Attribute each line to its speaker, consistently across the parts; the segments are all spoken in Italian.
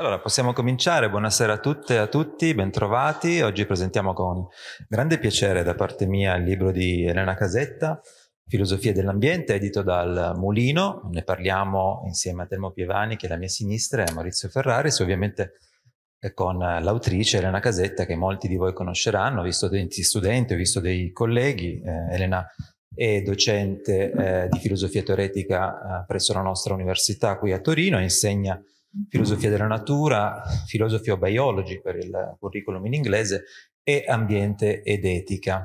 Speaker 1: Allora, possiamo cominciare. Buonasera a tutte e a tutti, bentrovati. Oggi presentiamo con grande piacere da parte mia il libro di Elena Casetta, Filosofia dell'ambiente, edito dal Mulino. Ne parliamo insieme a Telmo Pievani, che è la mia sinistra, e a Maurizio Ferraris, ovviamente con l'autrice Elena Casetta, che molti di voi conosceranno. Ho visto dei studenti, ho visto dei colleghi. Eh, Elena è docente eh, di filosofia teoretica eh, presso la nostra università qui a Torino, insegna filosofia della natura, philosophy of biology per il curriculum in inglese, e ambiente ed etica.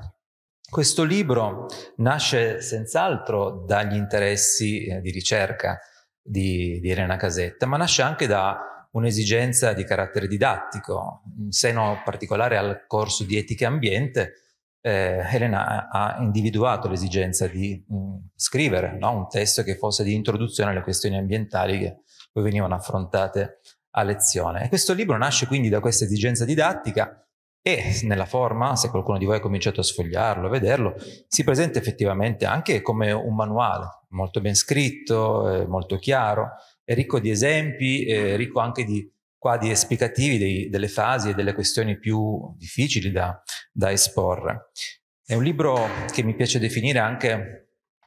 Speaker 1: Questo libro nasce senz'altro dagli interessi eh, di ricerca di, di Elena Casetta, ma nasce anche da un'esigenza di carattere didattico. In seno particolare al corso di etica e ambiente, eh, Elena ha individuato l'esigenza di mh, mm, scrivere no? un testo che fosse di introduzione alle questioni ambientali che poi venivano affrontate a lezione. E questo libro nasce quindi da questa esigenza didattica e nella forma, se qualcuno di voi ha cominciato a sfogliarlo, a vederlo, si presenta effettivamente anche come un manuale, molto ben scritto, eh, molto chiaro, ricco di esempi, ricco anche di quadri esplicativi dei, delle fasi e delle questioni più difficili da, da esporre. È un libro che mi piace definire anche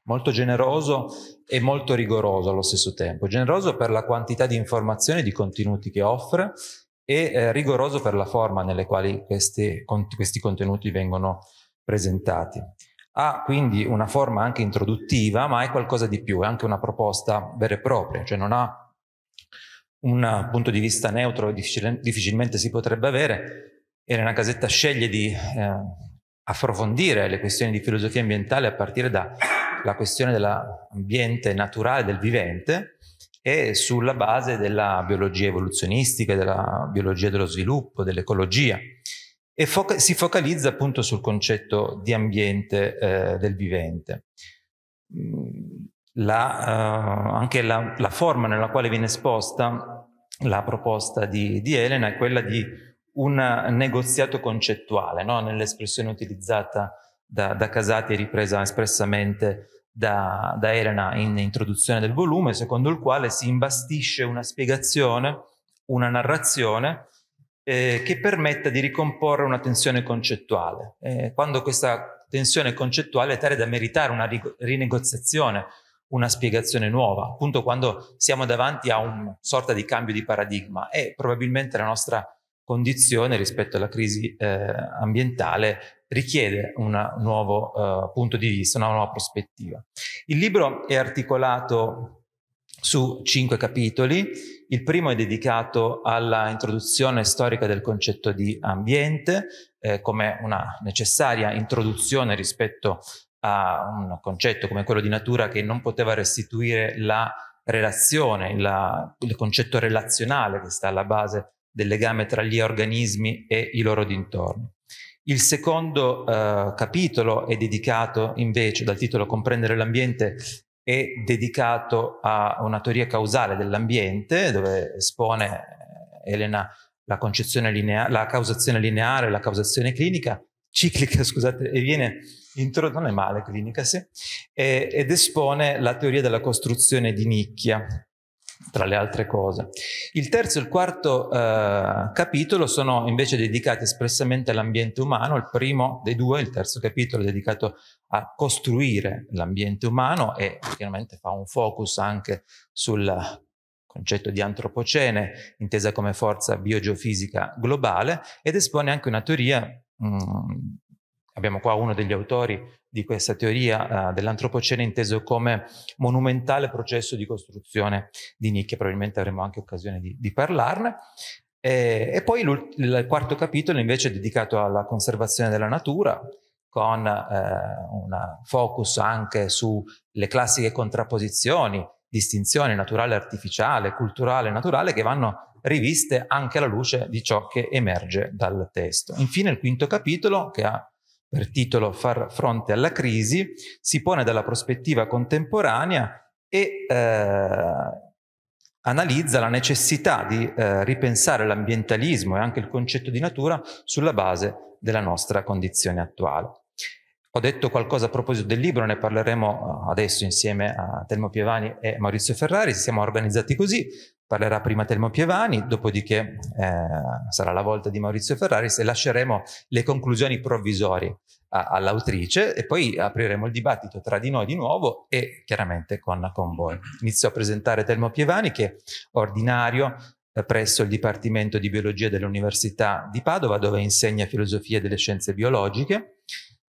Speaker 1: molto generoso e molto rigoroso allo stesso tempo. Generoso per la quantità di informazioni e di contenuti che offre e eh, rigoroso per la forma nelle quali questi, con, questi contenuti vengono presentati. Ha quindi una forma anche introduttiva, ma è qualcosa di più, è anche una proposta vera e propria, cioè non ha un punto di vista neutro difficil- difficilmente si potrebbe avere. Elena Casetta sceglie di eh, approfondire le questioni di filosofia ambientale a partire da la questione dell'ambiente naturale del vivente e sulla base della biologia evoluzionistica, della biologia dello sviluppo, dell'ecologia e foca- si focalizza appunto sul concetto di ambiente eh, del vivente. Mm, la, eh, anche la, la, forma nella quale viene esposta la proposta di, di Elena è quella di un negoziato concettuale, no? nell'espressione utilizzata da, da Casati è ripresa espressamente da, da Elena in introduzione del volume, secondo il quale si imbastisce una spiegazione, una narrazione eh, che permetta di ricomporre una tensione concettuale. Eh, quando questa tensione concettuale è tale da meritare una ri- rinegoziazione, una spiegazione nuova, appunto quando siamo davanti a una sorta di cambio di paradigma e probabilmente la nostra condizione rispetto alla crisi eh, ambientale richiede un nuovo uh, punto di vista, una nuova prospettiva. Il libro è articolato su cinque capitoli. Il primo è dedicato alla introduzione storica del concetto di ambiente, eh, come una necessaria introduzione rispetto a un concetto come quello di natura che non poteva restituire la relazione, la, il concetto relazionale che sta alla base del legame tra gli organismi e i loro dintorni. Il secondo eh, capitolo è dedicato invece, dal titolo Comprendere l'ambiente, è dedicato a una teoria causale dell'ambiente, dove espone eh, Elena la, concezione linea- la causazione lineare, la causazione clinica, ciclica, scusate, e viene introdotta, non è male, clinica, sì, e, ed espone la teoria della costruzione di nicchia, tra le altre cose. Il terzo e il quarto eh, capitolo sono invece dedicati espressamente all'ambiente umano, il primo dei due, il terzo capitolo è dedicato a costruire l'ambiente umano e chiaramente fa un focus anche sul concetto di antropocene, intesa come forza biogeofisica globale, ed espone anche una teoria mh, mm, abbiamo qua uno degli autori di questa teoria uh, dell'antropocene inteso come monumentale processo di costruzione di nicchie, probabilmente avremo anche occasione di, di parlarne. E, e poi il quarto capitolo invece è dedicato alla conservazione della natura, con eh, un focus anche sulle classiche contrapposizioni, distinzioni naturale artificiale, culturale naturale, che vanno riviste anche alla luce di ciò che emerge dal testo. Infine il quinto capitolo, che ha per titolo Far fronte alla crisi, si pone dalla prospettiva contemporanea e eh, analizza la necessità di eh, ripensare l'ambientalismo e anche il concetto di natura sulla base della nostra condizione attuale. Ho detto qualcosa a proposito del libro, ne parleremo eh, adesso insieme a Telmo Pievani e Maurizio Ferrari, siamo organizzati così, Parlerà prima Telmo Pievani, dopodiché eh, sarà la volta di Maurizio Ferraris e lasceremo le conclusioni provvisorie a, all'autrice e poi apriremo il dibattito tra di noi di nuovo e chiaramente con, con voi. Inizio a presentare Telmo Pievani che è ordinario eh, presso il Dipartimento di Biologia dell'Università di Padova, dove insegna filosofia delle scienze biologiche,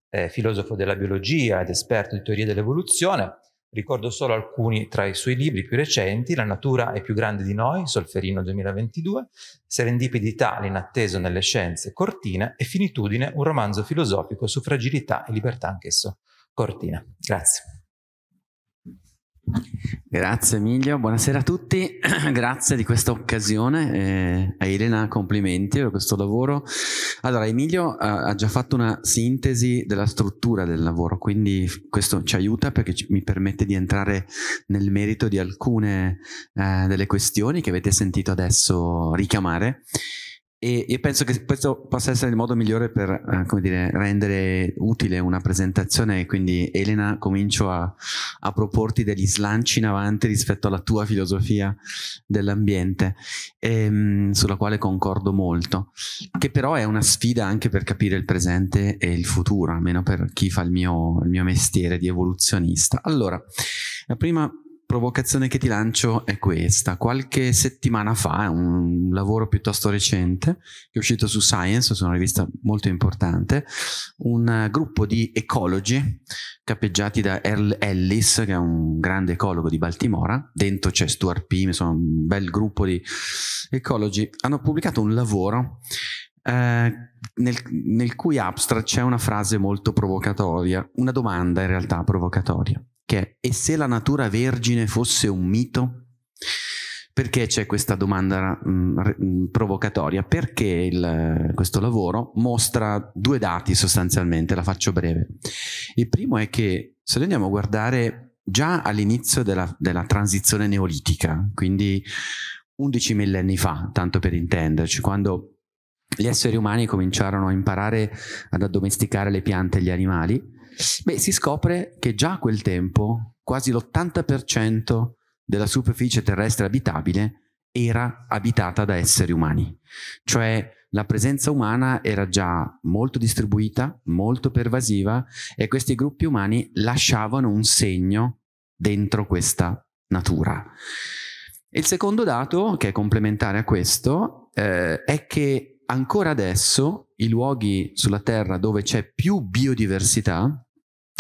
Speaker 1: è filosofo della biologia ed esperto di teoria dell'evoluzione, Ricordo solo alcuni tra i suoi libri più recenti, La natura è più grande di noi, Solferino 2022, Serendipidità, l'inatteso nelle scienze, Cortina e Finitudine, un romanzo filosofico su fragilità e libertà anch'esso, Cortina. Grazie.
Speaker 2: Grazie Emilio, buonasera a tutti, grazie di questa occasione, eh, a Elena complimenti per questo lavoro. Allora Emilio ha, ha, già fatto una sintesi della struttura del lavoro, quindi questo ci aiuta perché ci, mi permette di entrare nel merito di alcune eh, delle questioni che avete sentito adesso richiamare e io penso che questo possa essere il modo migliore per eh, dire, rendere utile una presentazione. Quindi, Elena, comincio a, a, proporti degli slanci in avanti rispetto alla tua filosofia dell'ambiente, ehm, sulla quale concordo molto, che però è una sfida anche per capire il presente e il futuro, almeno per chi fa il mio, il mio mestiere di evoluzionista. Allora, la prima provocazione che ti lancio è questa. Qualche settimana fa, un lavoro piuttosto recente, che è uscito su Science, su una rivista molto importante, un gruppo di ecologi capeggiati da Earl Ellis, che è un grande ecologo di Baltimora, dentro c'è Stuart Pym, sono un bel gruppo di ecologi, hanno pubblicato un lavoro eh, nel, nel, cui abstract c'è una frase molto provocatoria, una domanda in realtà provocatoria che è e se la natura vergine fosse un mito? Perché c'è questa domanda mh, mm, mm, provocatoria? Perché il, eh, questo lavoro mostra due dati sostanzialmente, la faccio breve. Il primo è che se noi andiamo a guardare già all'inizio della, della transizione neolitica, quindi 11 millenni fa, tanto per intenderci, quando gli esseri umani cominciarono a imparare ad addomesticare le piante e gli animali, Beh, si scopre che già a quel tempo quasi l'80% della superficie terrestre abitabile era abitata da esseri umani, cioè la presenza umana era già molto distribuita, molto pervasiva e questi gruppi umani lasciavano un segno dentro questa natura. Il secondo dato, che è complementare a questo, eh, è che ancora adesso i luoghi sulla Terra dove c'è più biodiversità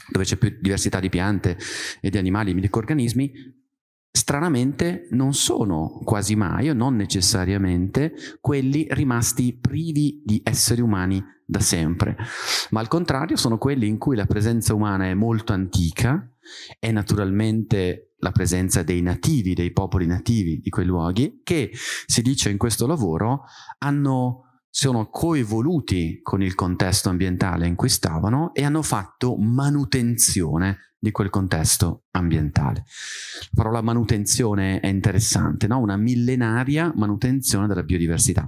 Speaker 2: dove c'è più diversità di piante e di animali e microorganismi, stranamente non sono quasi mai o non necessariamente quelli rimasti privi di esseri umani da sempre, ma al contrario sono quelli in cui la presenza umana è molto antica, è naturalmente la presenza dei nativi, dei popoli nativi di quei luoghi, che si dice in questo lavoro hanno sono coevoluti con il contesto ambientale in cui stavano e hanno fatto manutenzione di quel contesto ambientale. La parola manutenzione è interessante, no? una millenaria manutenzione della biodiversità.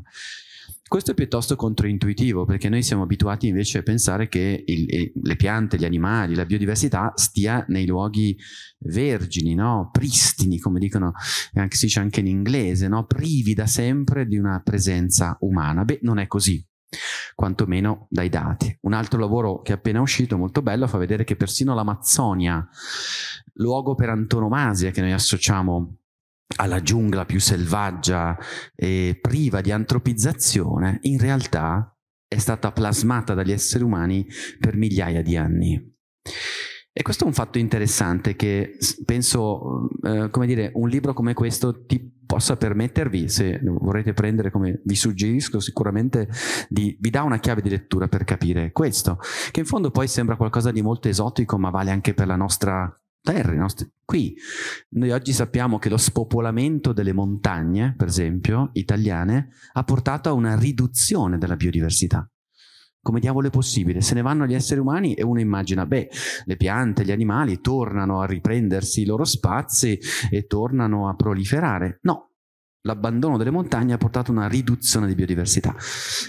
Speaker 2: Questo è piuttosto controintuitivo perché noi siamo abituati invece a pensare che il, le piante, gli animali, la biodiversità stia nei luoghi vergini, no? pristini, come dicono, eh, anche, si dice anche in inglese, no? privi da sempre di una presenza umana. Beh, non è così quantomeno dai dati. Un altro lavoro che è appena uscito, molto bello, fa vedere che persino l'Amazzonia, luogo per antonomasia che noi associamo alla giungla più selvaggia e priva di antropizzazione, in realtà è stata plasmata dagli esseri umani per migliaia di anni. E questo è un fatto interessante che penso, eh, come dire, un libro come questo ti possa permettervi, se vorrete prendere come vi suggerisco sicuramente, di, vi dà una chiave di lettura per capire questo, che in fondo poi sembra qualcosa di molto esotico, ma vale anche per la nostra terre, nostre, qui. Noi oggi sappiamo che lo spopolamento delle montagne, per esempio, italiane, ha portato a una riduzione della biodiversità. Come diavolo è possibile? Se ne vanno gli esseri umani e uno immagina, beh, le piante, gli animali tornano a riprendersi i loro spazi e tornano a proliferare. No, l'abbandono delle montagne ha portato a una riduzione di biodiversità,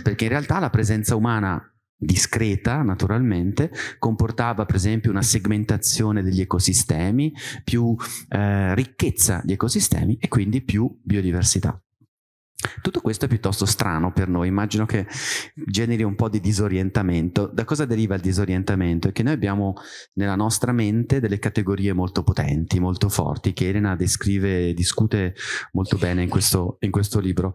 Speaker 2: perché in realtà la presenza umana discreta naturalmente, comportava per esempio una segmentazione degli ecosistemi, più eh, ricchezza di ecosistemi e quindi più biodiversità. Tutto questo è piuttosto strano per noi, immagino che generi un po' di disorientamento. Da cosa deriva il disorientamento? È che noi abbiamo nella nostra mente delle categorie molto potenti, molto forti, che Elena descrive e discute molto bene in questo, in questo libro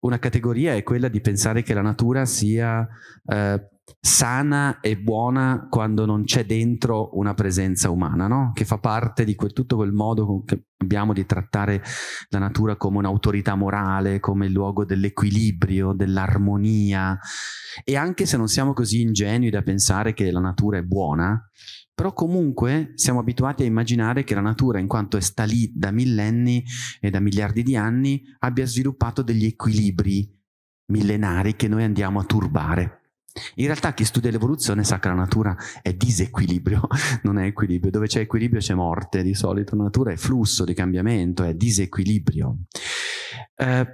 Speaker 2: una categoria è quella di pensare che la natura sia eh, sana e buona quando non c'è dentro una presenza umana, no? che fa parte di quel, tutto quel modo che abbiamo di trattare la natura come un'autorità morale, come il luogo dell'equilibrio, dell'armonia. E anche se non siamo così ingenui da pensare che la natura è buona, però comunque siamo abituati a immaginare che la natura, in quanto è sta lì da millenni e da miliardi di anni, abbia sviluppato degli equilibri millenari che noi andiamo a turbare. In realtà chi studia l'evoluzione sa che la natura è disequilibrio, non è equilibrio. Dove c'è equilibrio c'è morte di solito, la natura è flusso di cambiamento, è disequilibrio. Eh,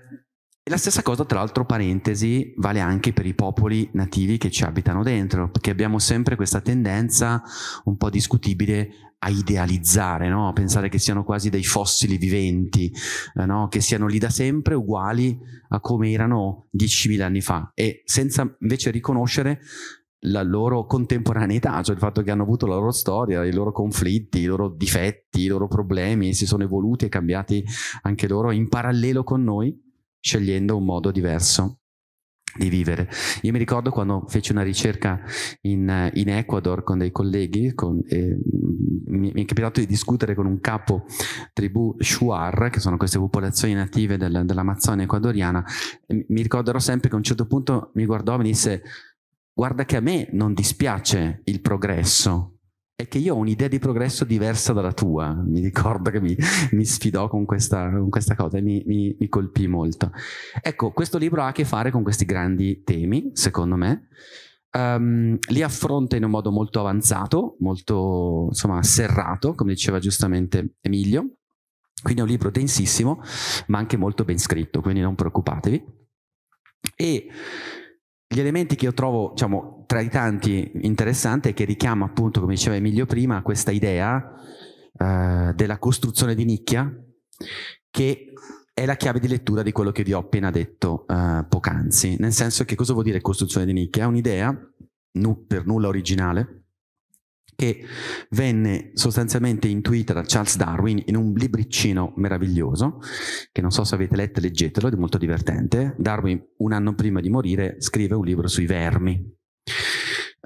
Speaker 2: e la stessa cosa, tra l'altro, parentesi, vale anche per i popoli nativi che ci abitano dentro, perché abbiamo sempre questa tendenza un po' discutibile a idealizzare, no? a pensare che siano quasi dei fossili viventi, eh, no? che siano lì da sempre uguali a come erano 10.000 anni fa e senza invece riconoscere la loro contemporaneità, cioè il fatto che hanno avuto la loro storia, i loro conflitti, i loro difetti, i loro problemi, si sono evoluti e cambiati anche loro in parallelo con noi scegliendo un modo diverso di vivere. Io mi ricordo quando feci una ricerca in, in Ecuador con dei colleghi, con, eh, mi, mi, è capitato di discutere con un capo tribù Shuar, che sono queste popolazioni native del, dell'Amazzonia ecuadoriana, mi ricorderò sempre che a un certo punto mi guardò e mi disse guarda che a me non dispiace il progresso, è che io ho un'idea di progresso diversa dalla tua. Mi ricordo che mi, mi sfidò con questa, con questa, cosa e mi, mi, mi colpì molto. Ecco, questo libro ha a che fare con questi grandi temi, secondo me. Um, li affronta in un modo molto avanzato, molto insomma serrato, come diceva giustamente Emilio. Quindi è un libro densissimo, ma anche molto ben scritto, quindi non preoccupatevi. E gli elementi che io trovo, diciamo, tra i tanti interessanti è che richiama appunto, come diceva Emilio prima, questa idea eh, della costruzione di nicchia che è la chiave di lettura di quello che vi ho appena detto eh, poc'anzi, nel senso che cosa vuol dire costruzione di nicchia? È un'idea nu- per nulla originale che venne sostanzialmente intuita da Charles Darwin in un libriccino meraviglioso, che non so se avete letto, leggetelo, è molto divertente. Darwin, un anno prima di morire, scrive un libro sui vermi,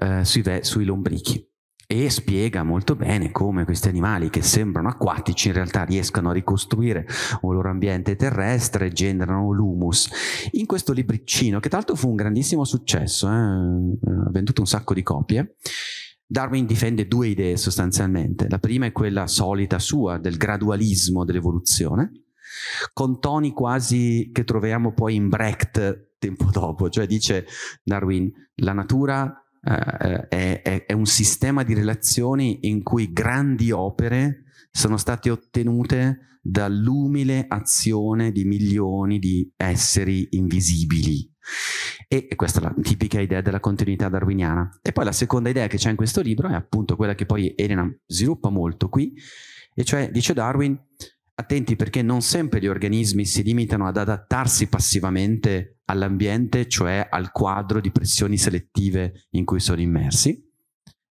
Speaker 2: eh, sui, ve- sui lombrichi e spiega molto bene come questi animali che sembrano acquatici in realtà riescano a ricostruire un loro ambiente terrestre e generano l'humus. In questo libriccino, che tra l'altro fu un grandissimo successo, eh, ha venduto un sacco di copie, Darwin difende due idee sostanzialmente. La prima è quella solita sua del gradualismo dell'evoluzione, con toni quasi che troviamo poi in Brecht tempo dopo, cioè dice Darwin, la natura eh, eh è, è un sistema di relazioni in cui grandi opere sono state ottenute dall'umile azione di milioni di esseri invisibili e, questa è la tipica idea della continuità darwiniana. E poi la seconda idea che c'è in questo libro è appunto quella che poi Elena sviluppa molto qui, e cioè dice Darwin, attenti perché non sempre gli organismi si limitano ad adattarsi passivamente all'ambiente, cioè al quadro di pressioni selettive in cui sono immersi.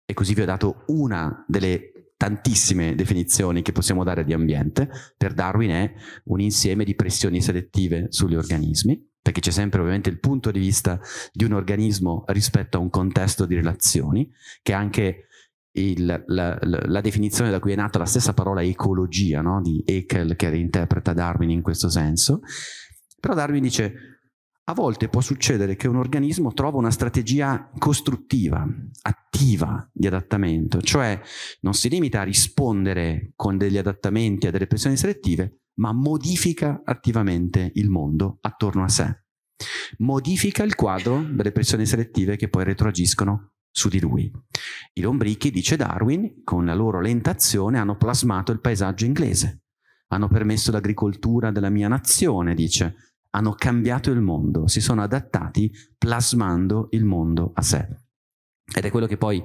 Speaker 2: E così vi ho dato una delle tantissime definizioni che possiamo dare di ambiente. Per Darwin è un insieme di pressioni selettive sugli organismi perché c'è sempre ovviamente il punto di vista di un organismo rispetto a un contesto di relazioni, che è anche il, la, la, definizione da cui è nata la stessa parola ecologia no? di Ekel che reinterpreta Darwin in questo senso. Però Darwin dice a volte può succedere che un organismo trova una strategia costruttiva, attiva di adattamento, cioè non si limita a rispondere con degli adattamenti a delle pressioni selettive, ma modifica attivamente il mondo attorno a sé. Modifica il quadro delle pressioni selettive che poi retroagiscono su di lui. I lombrichi, dice Darwin, con la loro lenta azione hanno plasmato il paesaggio inglese, hanno permesso l'agricoltura della mia nazione, dice, hanno cambiato il mondo, si sono adattati plasmando il mondo a sé. Ed è quello che poi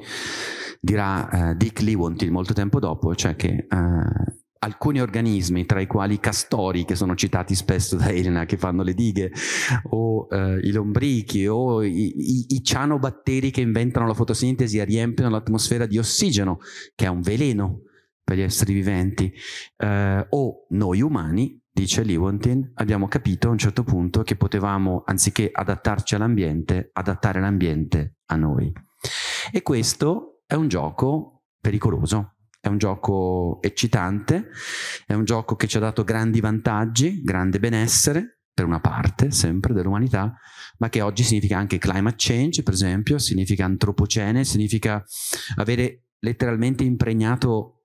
Speaker 2: dirà eh, Dick Lewontin molto tempo dopo, cioè che eh, alcuni organismi, tra i quali i castori, che sono citati spesso da Elena, che fanno le dighe, o eh, i lombrichi, o i, i, i, cianobatteri che inventano la fotosintesi e riempiono l'atmosfera di ossigeno, che è un veleno per gli esseri viventi, eh, o noi umani, dice Lewontin, abbiamo capito a un certo punto che potevamo, anziché adattarci all'ambiente, adattare l'ambiente a noi. E questo è un gioco pericoloso, è un gioco eccitante, è un gioco che ci ha dato grandi vantaggi, grande benessere, per una parte sempre dell'umanità, ma che oggi significa anche climate change, per esempio, significa antropocene, significa avere letteralmente impregnato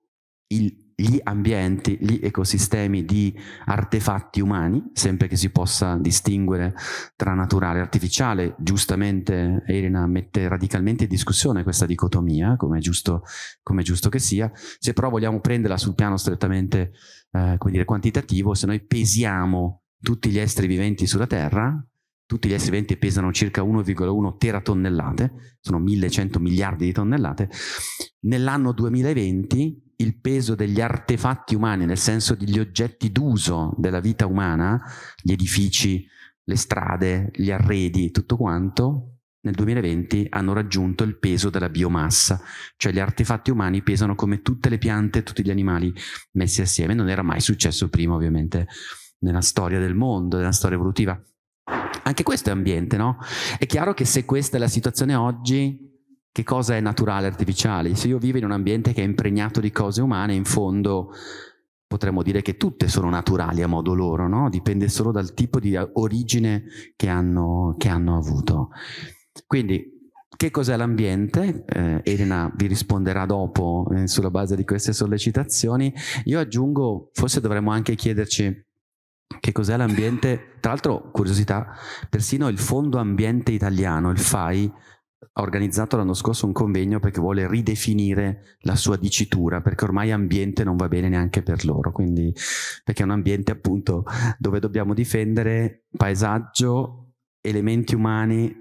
Speaker 2: il gli ambienti, gli ecosistemi di artefatti umani, sempre che si possa distinguere tra naturale e artificiale. Giustamente Elena mette radicalmente in discussione questa dicotomia, come è giusto, come giusto che sia, se però vogliamo prenderla sul piano strettamente eh, come dire, quantitativo, se noi pesiamo tutti gli esseri viventi sulla Terra, tutti gli esseri viventi pesano circa 1,1 teratonnellate, sono 1100 miliardi di tonnellate, nell'anno 2020 il peso degli artefatti umani, nel senso degli oggetti d'uso della vita umana, gli edifici, le strade, gli arredi, tutto quanto, nel 2020 hanno raggiunto il peso della biomassa, cioè gli artefatti umani pesano come tutte le piante tutti gli animali messi assieme, non era mai successo prima ovviamente nella storia del mondo, nella storia evolutiva. Anche questo è ambiente, no? È chiaro che se questa è la situazione oggi, che cosa è naturale e artificiale. Se io vivo in un ambiente che è impregnato di cose umane, in fondo potremmo dire che tutte sono naturali a modo loro, no? dipende solo dal tipo di eh, origine che hanno, che hanno avuto. Quindi, che cos'è l'ambiente? Eh, Elena vi risponderà dopo eh, sulla base di queste sollecitazioni. Io aggiungo, forse dovremmo anche chiederci che cos'è l'ambiente, tra l'altro curiosità, persino il Fondo Ambiente Italiano, il FAI, ha organizzato l'anno scorso un convegno perché vuole ridefinire la sua dicitura, perché ormai ambiente non va bene neanche per loro, quindi perché è un ambiente appunto dove dobbiamo difendere paesaggio, elementi umani,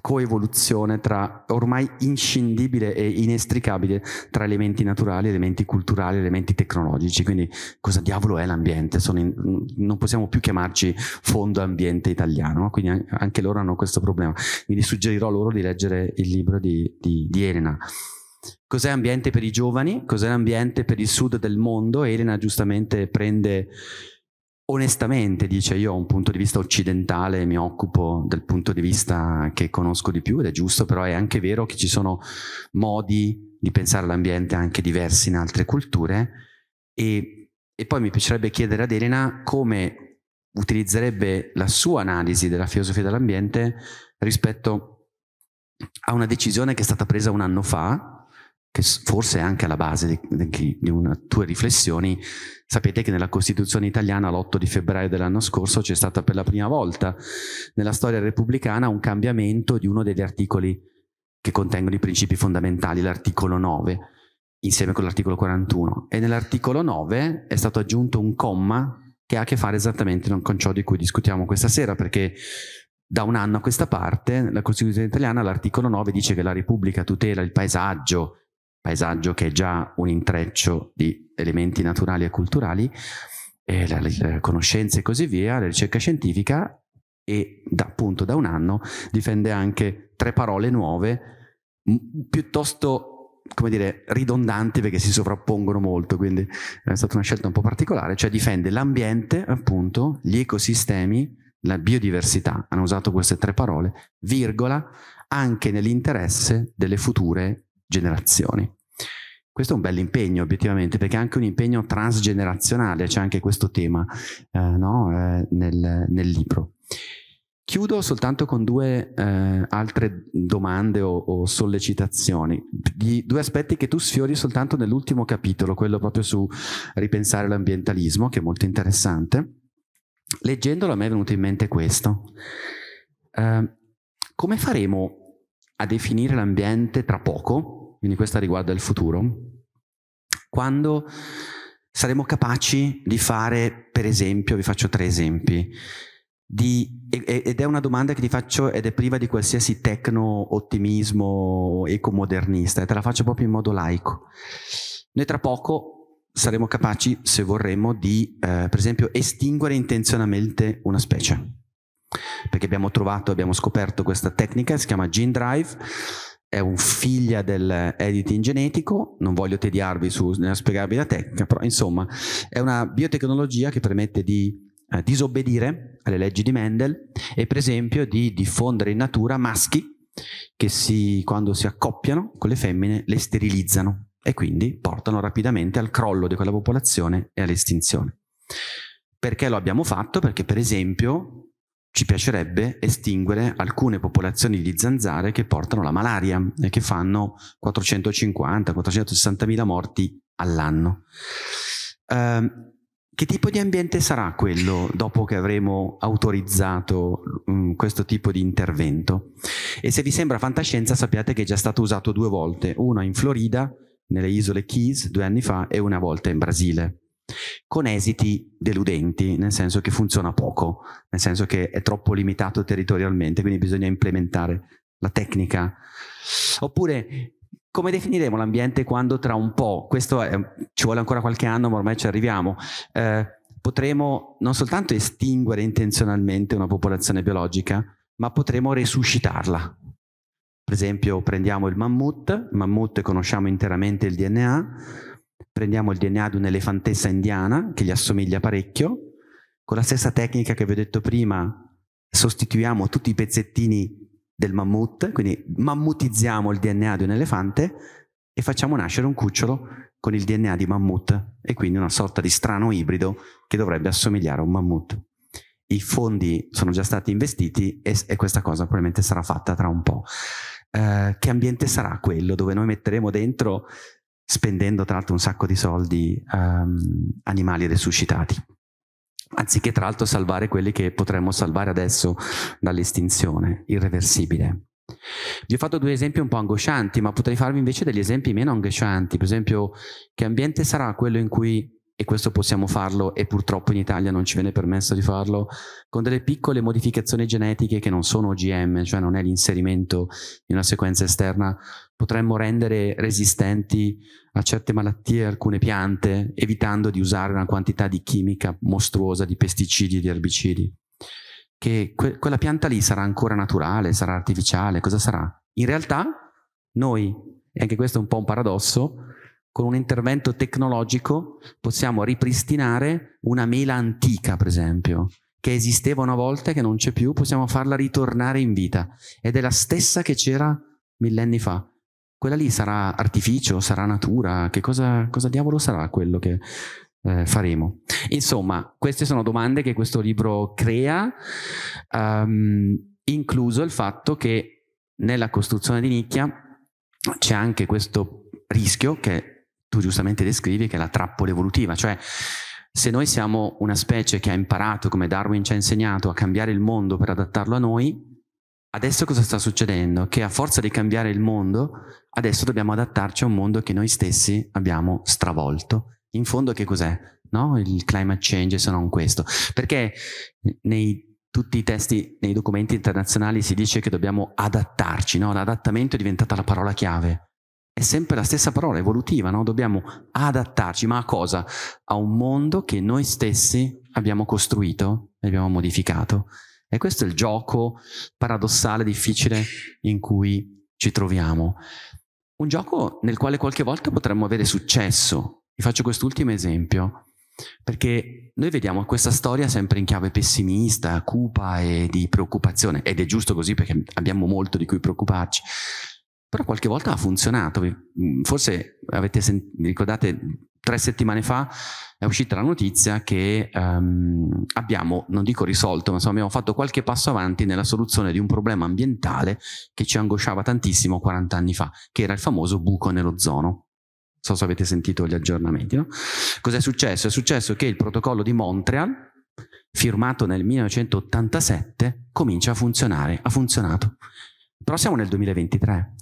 Speaker 2: coevoluzione tra ormai inscindibile e inestricabile tra elementi naturali, elementi culturali, elementi tecnologici. Quindi cosa diavolo è l'ambiente? In, non possiamo più chiamarci fondo ambiente italiano, quindi anche loro hanno questo problema. Quindi suggerirò loro di leggere il libro di, di, di Elena. Cos'è ambiente per i giovani? Cos'è l'ambiente per il sud del mondo? Elena giustamente prende onestamente dice io ho un punto di vista occidentale, mi occupo del punto di vista che conosco di più ed è giusto, però è anche vero che ci sono modi di pensare all'ambiente anche diversi in altre culture e, e poi mi piacerebbe chiedere ad Elena come utilizzerebbe la sua analisi della filosofia dell'ambiente rispetto a una decisione che è stata presa un anno fa che forse è anche alla base di, di, una tua riflessioni, sapete che nella Costituzione italiana l'8 di febbraio dell'anno scorso c'è stato per la prima volta nella storia repubblicana un cambiamento di uno degli articoli che contengono i principi fondamentali, l'articolo 9, insieme con l'articolo 41. E nell'articolo 9 è stato aggiunto un comma che ha a che fare esattamente con ciò di cui discutiamo questa sera, perché da un anno a questa parte la Costituzione italiana, l'articolo 9, dice che la Repubblica tutela il paesaggio, paesaggio che è già un intreccio di elementi naturali e culturali, e la, la conoscenza e così via, la ricerca scientifica e da, appunto da un anno difende anche tre parole nuove piuttosto come dire, ridondanti perché si sovrappongono molto, quindi è stata una scelta un po' particolare, cioè difende l'ambiente, appunto, gli ecosistemi, la biodiversità, hanno usato queste tre parole, virgola, anche nell'interesse delle future generazioni. Questo è un bel impegno obiettivamente, perché è anche un impegno transgenerazionale, c'è anche questo tema eh, no? eh, nel, nel, libro. Chiudo soltanto con due eh, altre domande o, o, sollecitazioni, di due aspetti che tu sfiori soltanto nell'ultimo capitolo, quello proprio su ripensare l'ambientalismo, che è molto interessante. Leggendolo a me è venuto in mente questo. Eh, come faremo a definire l'ambiente tra poco, quindi questa riguarda il futuro, quando saremo capaci di fare, per esempio, vi faccio tre esempi, di, ed è una domanda che ti faccio ed è priva di qualsiasi tecno-ottimismo ecomodernista, e te la faccio proprio in modo laico. Noi tra poco saremo capaci, se vorremmo, di eh, per esempio estinguere intenzionalmente una specie. Perché abbiamo trovato, abbiamo scoperto questa tecnica, si chiama gene drive, è un figlio editing genetico, non voglio tediarvi su, nella spiegarvi la tecnica, però insomma è una biotecnologia che permette di eh, disobbedire alle leggi di Mendel e per esempio di diffondere in natura maschi che si, quando si accoppiano con le femmine le sterilizzano e quindi portano rapidamente al crollo di quella popolazione e all'estinzione. Perché lo abbiamo fatto? Perché per esempio ci piacerebbe estinguere alcune popolazioni di zanzare che portano la malaria e che fanno 450 460000 morti all'anno. Uh, che tipo di ambiente sarà quello dopo che avremo autorizzato um, questo tipo di intervento? E se vi sembra fantascienza sappiate che è già stato usato due volte, una in Florida, nelle isole Keys due anni fa e una volta in Brasile con esiti deludenti, nel senso che funziona poco, nel senso che è troppo limitato territorialmente, quindi bisogna implementare la tecnica. Oppure come definiremo l'ambiente quando tra un po', questo è, ci vuole ancora qualche anno, ma ormai ci arriviamo, eh, potremo non soltanto estinguere intenzionalmente una popolazione biologica, ma potremo resuscitarla. Per esempio prendiamo il mammut, il mammut conosciamo interamente il DNA, prendiamo il DNA di un'elefantessa indiana che gli assomiglia parecchio, con la stessa tecnica che vi ho detto prima sostituiamo tutti i pezzettini del mammut, quindi mammutizziamo il DNA di un elefante e facciamo nascere un cucciolo con il DNA di mammut e quindi una sorta di strano ibrido che dovrebbe assomigliare a un mammut. I fondi sono già stati investiti e, e questa cosa probabilmente sarà fatta tra un po'. Eh, che ambiente sarà quello dove noi metteremo dentro spendendo tra l'altro un sacco di soldi um, animali resuscitati anziché tra l'altro salvare quelli che potremmo salvare adesso dall'estinzione irreversibile. Vi ho fatto due esempi un po' angoscianti, ma potrei farvi invece degli esempi meno angoscianti, per esempio che ambiente sarà quello in cui e questo possiamo farlo e purtroppo in Italia non ci viene permesso di farlo, con delle piccole modificazioni genetiche che non sono OGM, cioè non è l'inserimento in una sequenza esterna, potremmo rendere resistenti a certe malattie alcune piante, evitando di usare una quantità di chimica mostruosa di pesticidi e di erbicidi. Che que- quella pianta lì sarà ancora naturale, sarà artificiale, cosa sarà? In realtà noi, e anche questo è un po' un paradosso, con un intervento tecnologico possiamo ripristinare una mela antica, per esempio, che esisteva una volta e che non c'è più, possiamo farla ritornare in vita. Ed è la stessa che c'era millenni fa. Quella lì sarà artificio, sarà natura, che cosa, cosa diavolo sarà quello che eh, faremo? Insomma, queste sono domande che questo libro crea, um, incluso il fatto che nella costruzione di nicchia c'è anche questo rischio che tu giustamente descrivi, che è la trappola evolutiva, cioè se noi siamo una specie che ha imparato, come Darwin ci ha insegnato, a cambiare il mondo per adattarlo a noi, adesso cosa sta succedendo? Che a forza di cambiare il mondo, adesso dobbiamo adattarci a un mondo che noi stessi abbiamo stravolto. In fondo che cos'è? No? Il climate change se non questo. Perché nei tutti i testi, nei documenti internazionali si dice che dobbiamo adattarci, no? l'adattamento è diventata la parola chiave. È sempre la stessa parola, evolutiva, no? Dobbiamo adattarci, ma a cosa? A un mondo che noi stessi abbiamo costruito e abbiamo modificato. E questo è il gioco paradossale, difficile in cui ci troviamo. Un gioco nel quale qualche volta potremmo avere successo. Vi faccio quest'ultimo esempio, perché noi vediamo questa storia sempre in chiave pessimista, cupa e di preoccupazione, ed è giusto così perché abbiamo molto di cui preoccuparci. Però qualche volta ha funzionato. Mm, forse avete sent- ricordate tre settimane fa è uscita la notizia che um, abbiamo, non dico risolto, ma insomma abbiamo fatto qualche passo avanti nella soluzione di un problema ambientale che ci angosciava tantissimo 40 anni fa, che era il famoso buco nell'ozono. Non so se avete sentito gli aggiornamenti. No? Cos'è successo? È successo che il protocollo di Montreal, firmato nel 1987, comincia a funzionare, ha funzionato. Però siamo nel 2023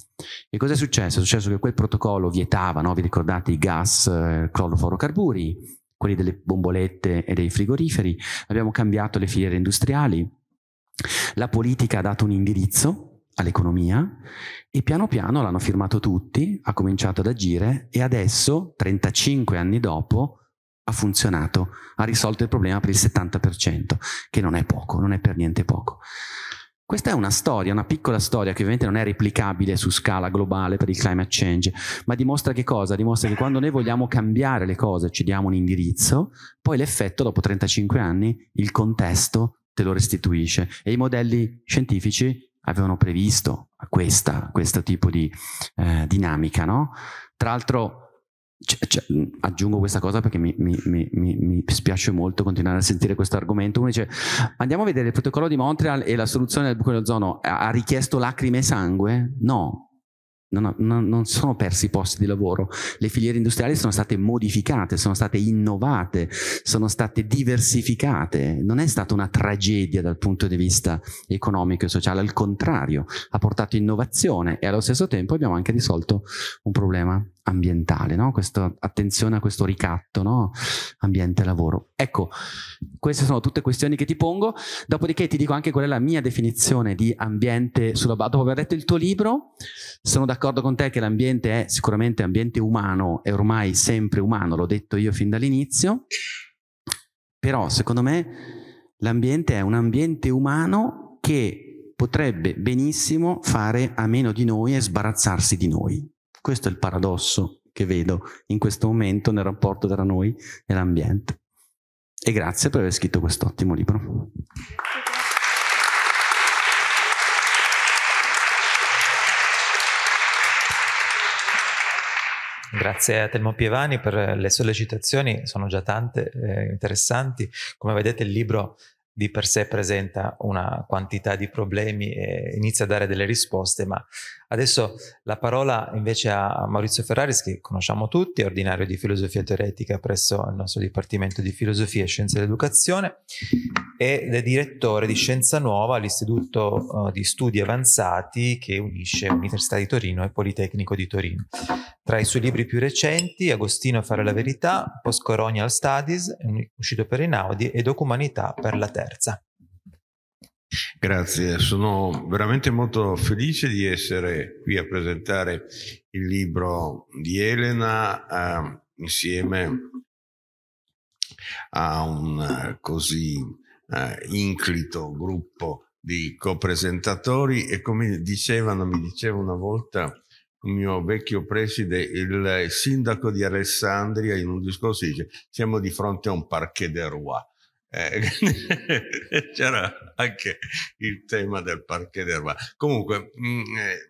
Speaker 2: e cosa è successo? È successo che quel protocollo vietava, no? vi ricordate, i gas eh, clorofluorocarburi, quelli delle bombolette e dei frigoriferi, abbiamo cambiato le filiere industriali, la politica ha dato un indirizzo all'economia e piano piano l'hanno firmato tutti, ha cominciato ad agire e adesso, 35 anni dopo, ha funzionato, ha risolto il problema per il 70%, che non è poco, non è per niente poco. Questa è una storia, una piccola storia che ovviamente non è replicabile su scala globale per il climate change, ma dimostra che cosa? Dimostra che quando noi vogliamo cambiare le cose, ci diamo un indirizzo, poi l'effetto dopo 35 anni, il contesto te lo restituisce e i modelli scientifici avevano previsto questa, questo tipo di eh, dinamica. No? Tra l'altro cioè, cioè, aggiungo questa cosa perché mi, mi, mi, mi, spiace molto continuare a sentire questo argomento. Uno dice: Andiamo a vedere il protocollo di Montreal e la soluzione del buco dell'ozono ha richiesto lacrime e sangue? No, non, non, non, sono persi i posti di lavoro. Le filiere industriali sono state modificate, sono state innovate, sono state diversificate. Non è stata una tragedia dal punto di vista economico e sociale, al contrario, ha portato innovazione e allo stesso tempo abbiamo anche risolto un problema ambientale, no? questa attenzione a questo ricatto no? ambiente-lavoro. Ecco, queste sono tutte questioni che ti pongo, dopodiché ti dico anche qual è la mia definizione di ambiente sulla base, dopo aver letto il tuo libro, sono d'accordo con te che l'ambiente è sicuramente ambiente umano, è ormai sempre umano, l'ho detto io fin dall'inizio, però secondo me l'ambiente è un ambiente umano che potrebbe benissimo fare a meno di noi e sbarazzarsi di noi questo è il paradosso che vedo in questo momento nel rapporto tra noi e l'ambiente. E grazie per aver scritto quest'ottimo libro.
Speaker 1: Grazie a Telmo Pievani per le sollecitazioni, sono già tante, eh, interessanti. Come vedete il libro di per sé presenta una quantità di problemi e inizia a dare delle risposte, ma Adesso la parola invece a Maurizio Ferraris, che conosciamo tutti, è ordinario di filosofia teoretica presso il nostro Dipartimento di Filosofia e Scienze dell'Educazione ed è direttore di Scienza Nuova all'Istituto eh, di Studi Avanzati che unisce Università di Torino e Politecnico di Torino. Tra i suoi libri più recenti, Agostino fare la verità, Postcolonial Studies, uscito per Inaudi, ed Documanità per la terza.
Speaker 3: Grazie, sono veramente molto felice di essere qui a presentare il libro di Elena eh, insieme a un eh, così eh, inclito gruppo di copresentatori e come dicevano, mi diceva una volta un mio vecchio preside, il sindaco di Alessandria in un discorso dice siamo di fronte a un parquet de Rois eh, c'era anche il tema del parquet d'erba. Comunque, mh, mm, eh,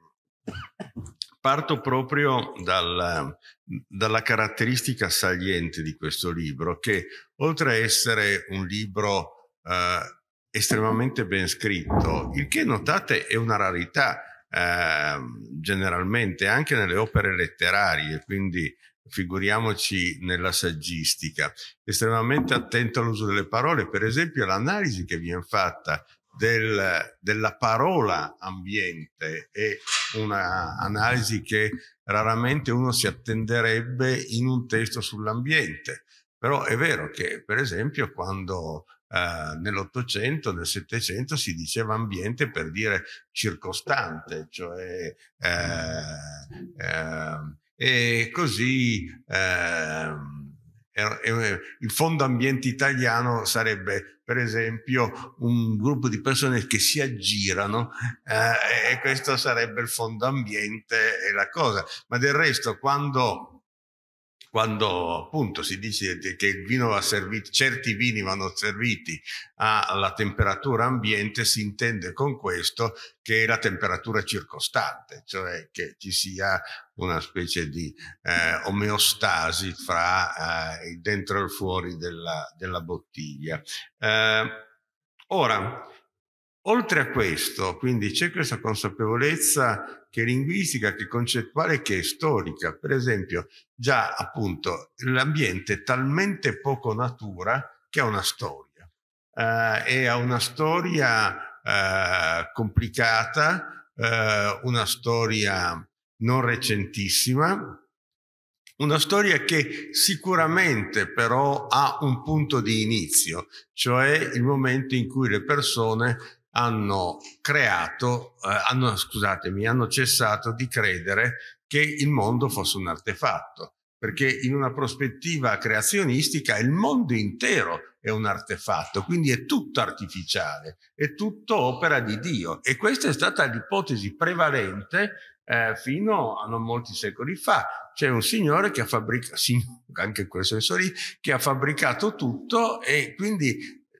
Speaker 3: parto proprio dalla, dalla caratteristica saliente di questo libro, che oltre a essere un libro eh, estremamente ben scritto, il che notate è una rarità. Ehm, generalmente anche nelle opere letterarie, quindi figuriamoci nella saggistica, estremamente attento all'uso delle parole, per esempio l'analisi che viene fatta del, della parola ambiente è un'analisi che raramente uno si attenderebbe in un testo sull'ambiente. Però è vero che, per esempio, quando eh, nell'Ottocento, nel Settecento si diceva ambiente per dire circostante, cioè eh, eh, e così ehm, er, eh, il Fondo Ambiente Italiano sarebbe per esempio un gruppo di persone che si aggirano eh, e questo sarebbe il Fondo Ambiente e la cosa. Ma del resto quando quando appunto si dice che il vino va servito, certi vini vanno serviti alla temperatura ambiente, si intende con questo che la temperatura circostante, cioè che ci sia una specie di eh, omeostasi fra eh, il dentro e il fuori della, della bottiglia. Eh, ora, oltre a questo, quindi c'è questa consapevolezza che linguistica, che concettuale, che storica. Per esempio, già appunto l'ambiente è talmente poco natura che ha una storia eh, e ha una storia eh, complicata, eh, una storia non recentissima, una storia che sicuramente però ha un punto di inizio, cioè il momento in cui le persone hanno creato, eh, hanno, scusatemi, hanno cessato di credere che il mondo fosse un artefatto, perché in una prospettiva creazionistica il mondo intero è un artefatto, quindi è tutto artificiale, è tutto opera di Dio. E questa è stata l'ipotesi prevalente eh, fino a non molti secoli fa. C'è un signore che ha fabbricato, sì, anche in quel senso lì, che ha fabbricato tutto e quindi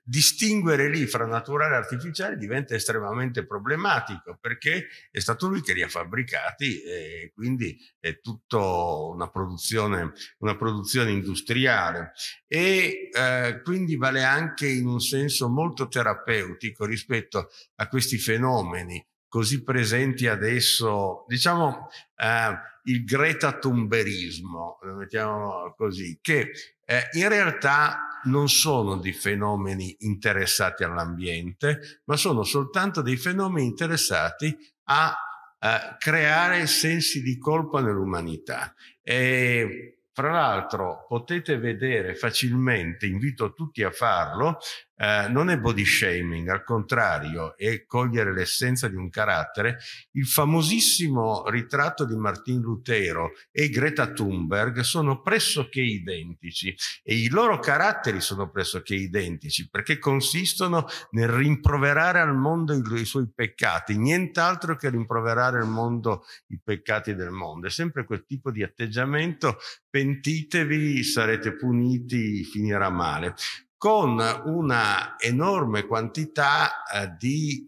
Speaker 3: distinguere lì fra naturale e artificiale diventa estremamente problematico perché è stato lui che li ha fabbricati e quindi è tutta una produzione, una produzione industriale e eh, quindi vale anche in un senso molto terapeutico rispetto a questi fenomeni così presenti adesso, diciamo eh, il Greta Thunberismo, lo mettiamo così, che eh, in realtà non sono dei fenomeni interessati all'ambiente, ma sono soltanto dei fenomeni interessati a, a creare sensi di colpa nell'umanità. E, fra l'altro potete vedere facilmente, invito tutti a farlo, eh, non è body shaming, al contrario, è cogliere l'essenza di un carattere. Il famosissimo ritratto di Martin Lutero e Greta Thunberg sono pressoché identici e i loro caratteri sono pressoché identici perché consistono nel rimproverare al mondo i, i suoi peccati, nient'altro che rimproverare al mondo i peccati del mondo. È sempre quel tipo di atteggiamento pentitevi, sarete puniti, finirà male con una enorme quantità eh, di,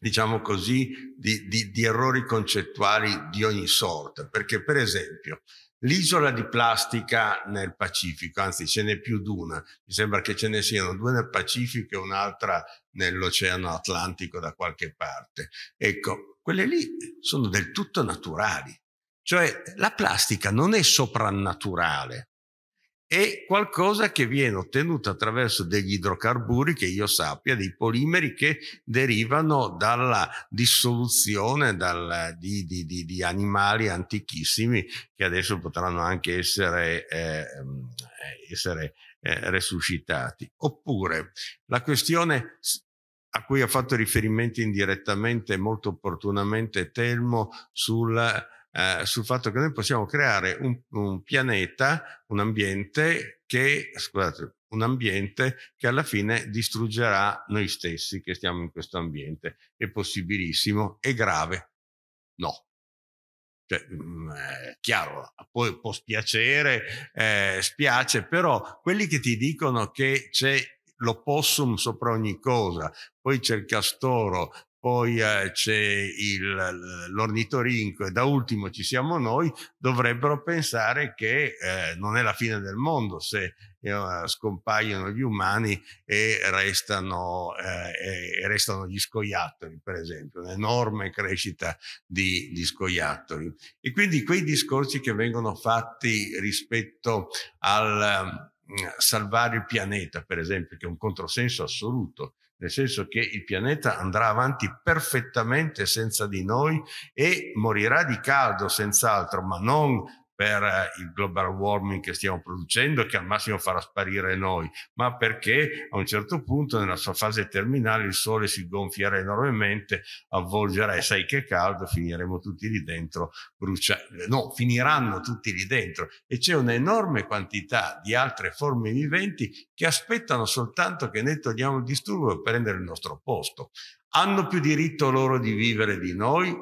Speaker 3: diciamo così, di, di, di errori concettuali di ogni sorta. Perché, per esempio, L'isola di plastica nel Pacifico, anzi ce n'è più di una, mi sembra che ce ne siano due nel Pacifico e un'altra nell'Oceano Atlantico da qualche parte. Ecco, quelle lì sono del tutto naturali, cioè la plastica non è soprannaturale, è qualcosa che viene ottenuto attraverso degli idrocarburi che io sappia, dei polimeri che derivano dalla dissoluzione dal, di, di, di, di, animali antichissimi che adesso potranno anche essere, eh, essere eh, resuscitati. Oppure la questione a cui ha fatto riferimento indirettamente molto opportunamente Telmo sulla eh, sul fatto che noi possiamo creare un, un pianeta, un ambiente che, scusate, un ambiente che alla fine distruggerà noi stessi che stiamo in questo ambiente. È possibilissimo, è grave. No. Cioè, mm, è chiaro, poi può spiacere, eh, spiace, però quelli che ti dicono che c'è l'opossum sopra ogni cosa, poi c'è il castoro, poi eh, c'è l'ornitorinco e da ultimo ci siamo noi, dovrebbero pensare che eh, non è la fine del mondo se eh, scompaiono gli umani e restano, eh, e restano, gli scoiattoli, per esempio, un'enorme crescita di, di scoiattoli. E quindi quei discorsi che vengono fatti rispetto al mm, salvare il pianeta, per esempio, che è un controsenso assoluto, nel senso che il pianeta andrà avanti perfettamente senza di noi e morirà di caldo senz'altro, ma non per eh, il global warming che stiamo producendo, che al massimo farà sparire noi, ma perché a un certo punto nella sua fase terminale il sole si gonfierà enormemente, avvolgerà e sai che caldo, finiremo tutti lì dentro, brucia... no, finiranno tutti lì dentro e c'è un'enorme quantità di altre forme viventi che aspettano soltanto che noi togliamo il disturbo per prendere il nostro posto. Hanno più diritto loro di vivere di noi?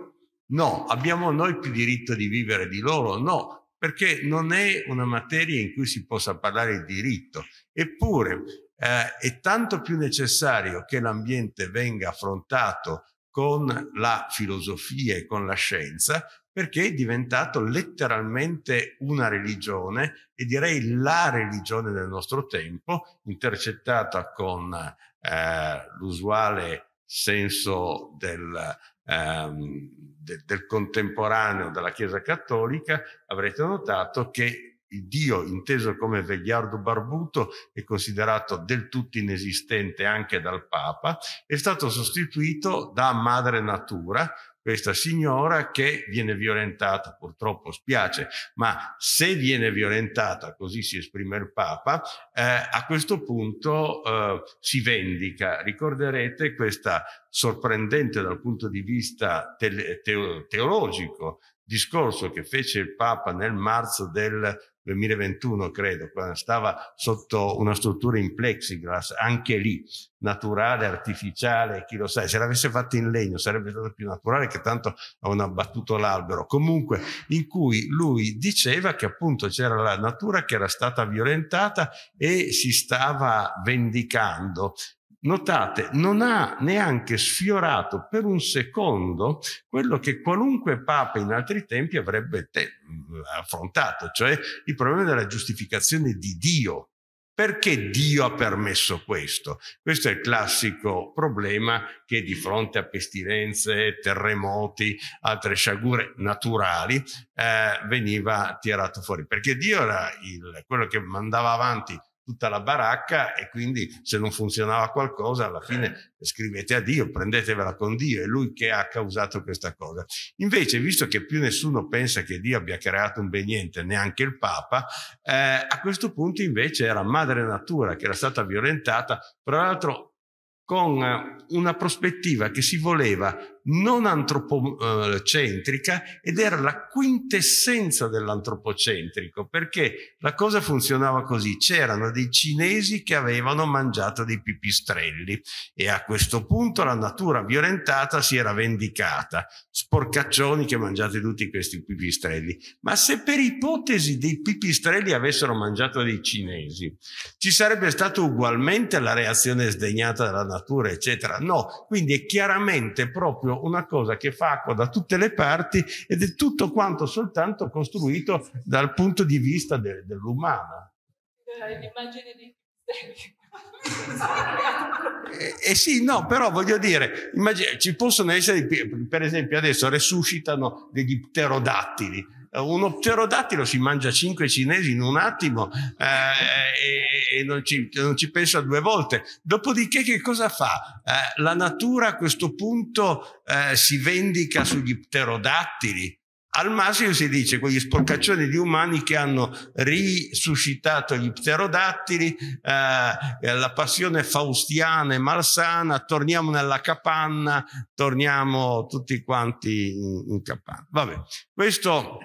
Speaker 3: No, abbiamo noi più diritto di vivere di loro? No, perché non è una materia in cui si possa parlare di diritto. Eppure eh, è tanto più necessario che l'ambiente venga affrontato con la filosofia e con la scienza, perché è diventato letteralmente una religione e direi la religione del nostro tempo, intercettata con eh, l'usuale senso del, ehm, de, del contemporaneo della Chiesa Cattolica, avrete notato che il Dio inteso come vegliardo barbuto è considerato del tutto inesistente anche dal Papa, è stato sostituito da madre natura, questa signora che viene violentata, purtroppo spiace, ma se viene violentata, così si esprime il Papa, eh, a questo punto eh, si vendica. Ricorderete questa sorprendente dal punto di vista te- te- teologico discorso che fece il Papa nel marzo del 2021 credo, quando stava sotto una struttura in plexiglass, anche lì, naturale, artificiale, chi lo sa, se l'avesse fatta in legno sarebbe stato più naturale che tanto hanno abbattuto l'albero, comunque in cui lui diceva che appunto c'era la natura che era stata violentata e si stava vendicando notate, non ha neanche sfiorato per un secondo quello che qualunque papa in altri tempi avrebbe affrontato, cioè il problema della giustificazione di Dio. Perché Dio ha permesso questo? Questo è il classico problema che di fronte a pestilenze, terremoti, altre sciagure naturali eh, veniva tirato fuori. Perché Dio era il, quello che mandava avanti tutta la baracca e quindi se non funzionava qualcosa alla fine eh. scrivete a Dio, prendetevela con Dio, è lui che ha causato questa cosa. Invece, visto che più nessuno pensa che Dio abbia creato un ben niente, neanche il Papa, eh, a questo punto invece era madre natura che era stata violentata, tra l'altro con una prospettiva che si voleva non antropocentrica eh, ed era la quintessenza dell'antropocentrico, perché la cosa funzionava così, c'erano dei cinesi che avevano mangiato dei pipistrelli e a questo punto la natura violentata si era vendicata, sporcaccioni che mangiate tutti questi pipistrelli, ma se per ipotesi dei pipistrelli avessero mangiato dei cinesi, ci sarebbe stata ugualmente la reazione sdegnata della natura, eccetera. No, quindi è chiaramente proprio proprio una cosa che fa acqua da tutte le parti ed è tutto quanto soltanto costruito dal punto di vista de, dell'umano.
Speaker 4: L'immagine di
Speaker 3: eh, eh, sì, no, però voglio dire, immagine, ci possono essere, per esempio adesso resuscitano degli pterodattili, eh, uno pterodattilo si mangia cinque cinesi in un attimo eh, eh, e, e non, ci, non, ci, pensa due volte. Dopodiché che cosa fa? Eh, la natura a questo punto eh, si vendica sugli pterodattili. Al massimo si dice quegli sporcaccioni di umani che hanno risuscitato gli pterodattili, eh, eh la passione faustiana e malsana, torniamo nella capanna, torniamo tutti quanti in, in capanna. Vabbè, questo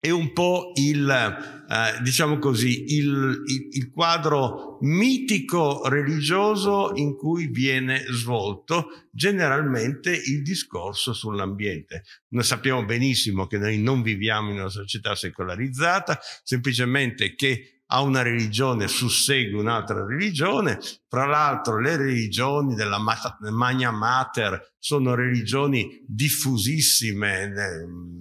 Speaker 3: è un po' il, eh, diciamo così, il, il, il, quadro mitico religioso in cui viene svolto generalmente il discorso sull'ambiente. Noi sappiamo benissimo che noi non viviamo in una società secolarizzata, semplicemente che a una religione sussegue un'altra religione, fra l'altro le religioni della Magna Mater sono religioni diffusissime. Eh,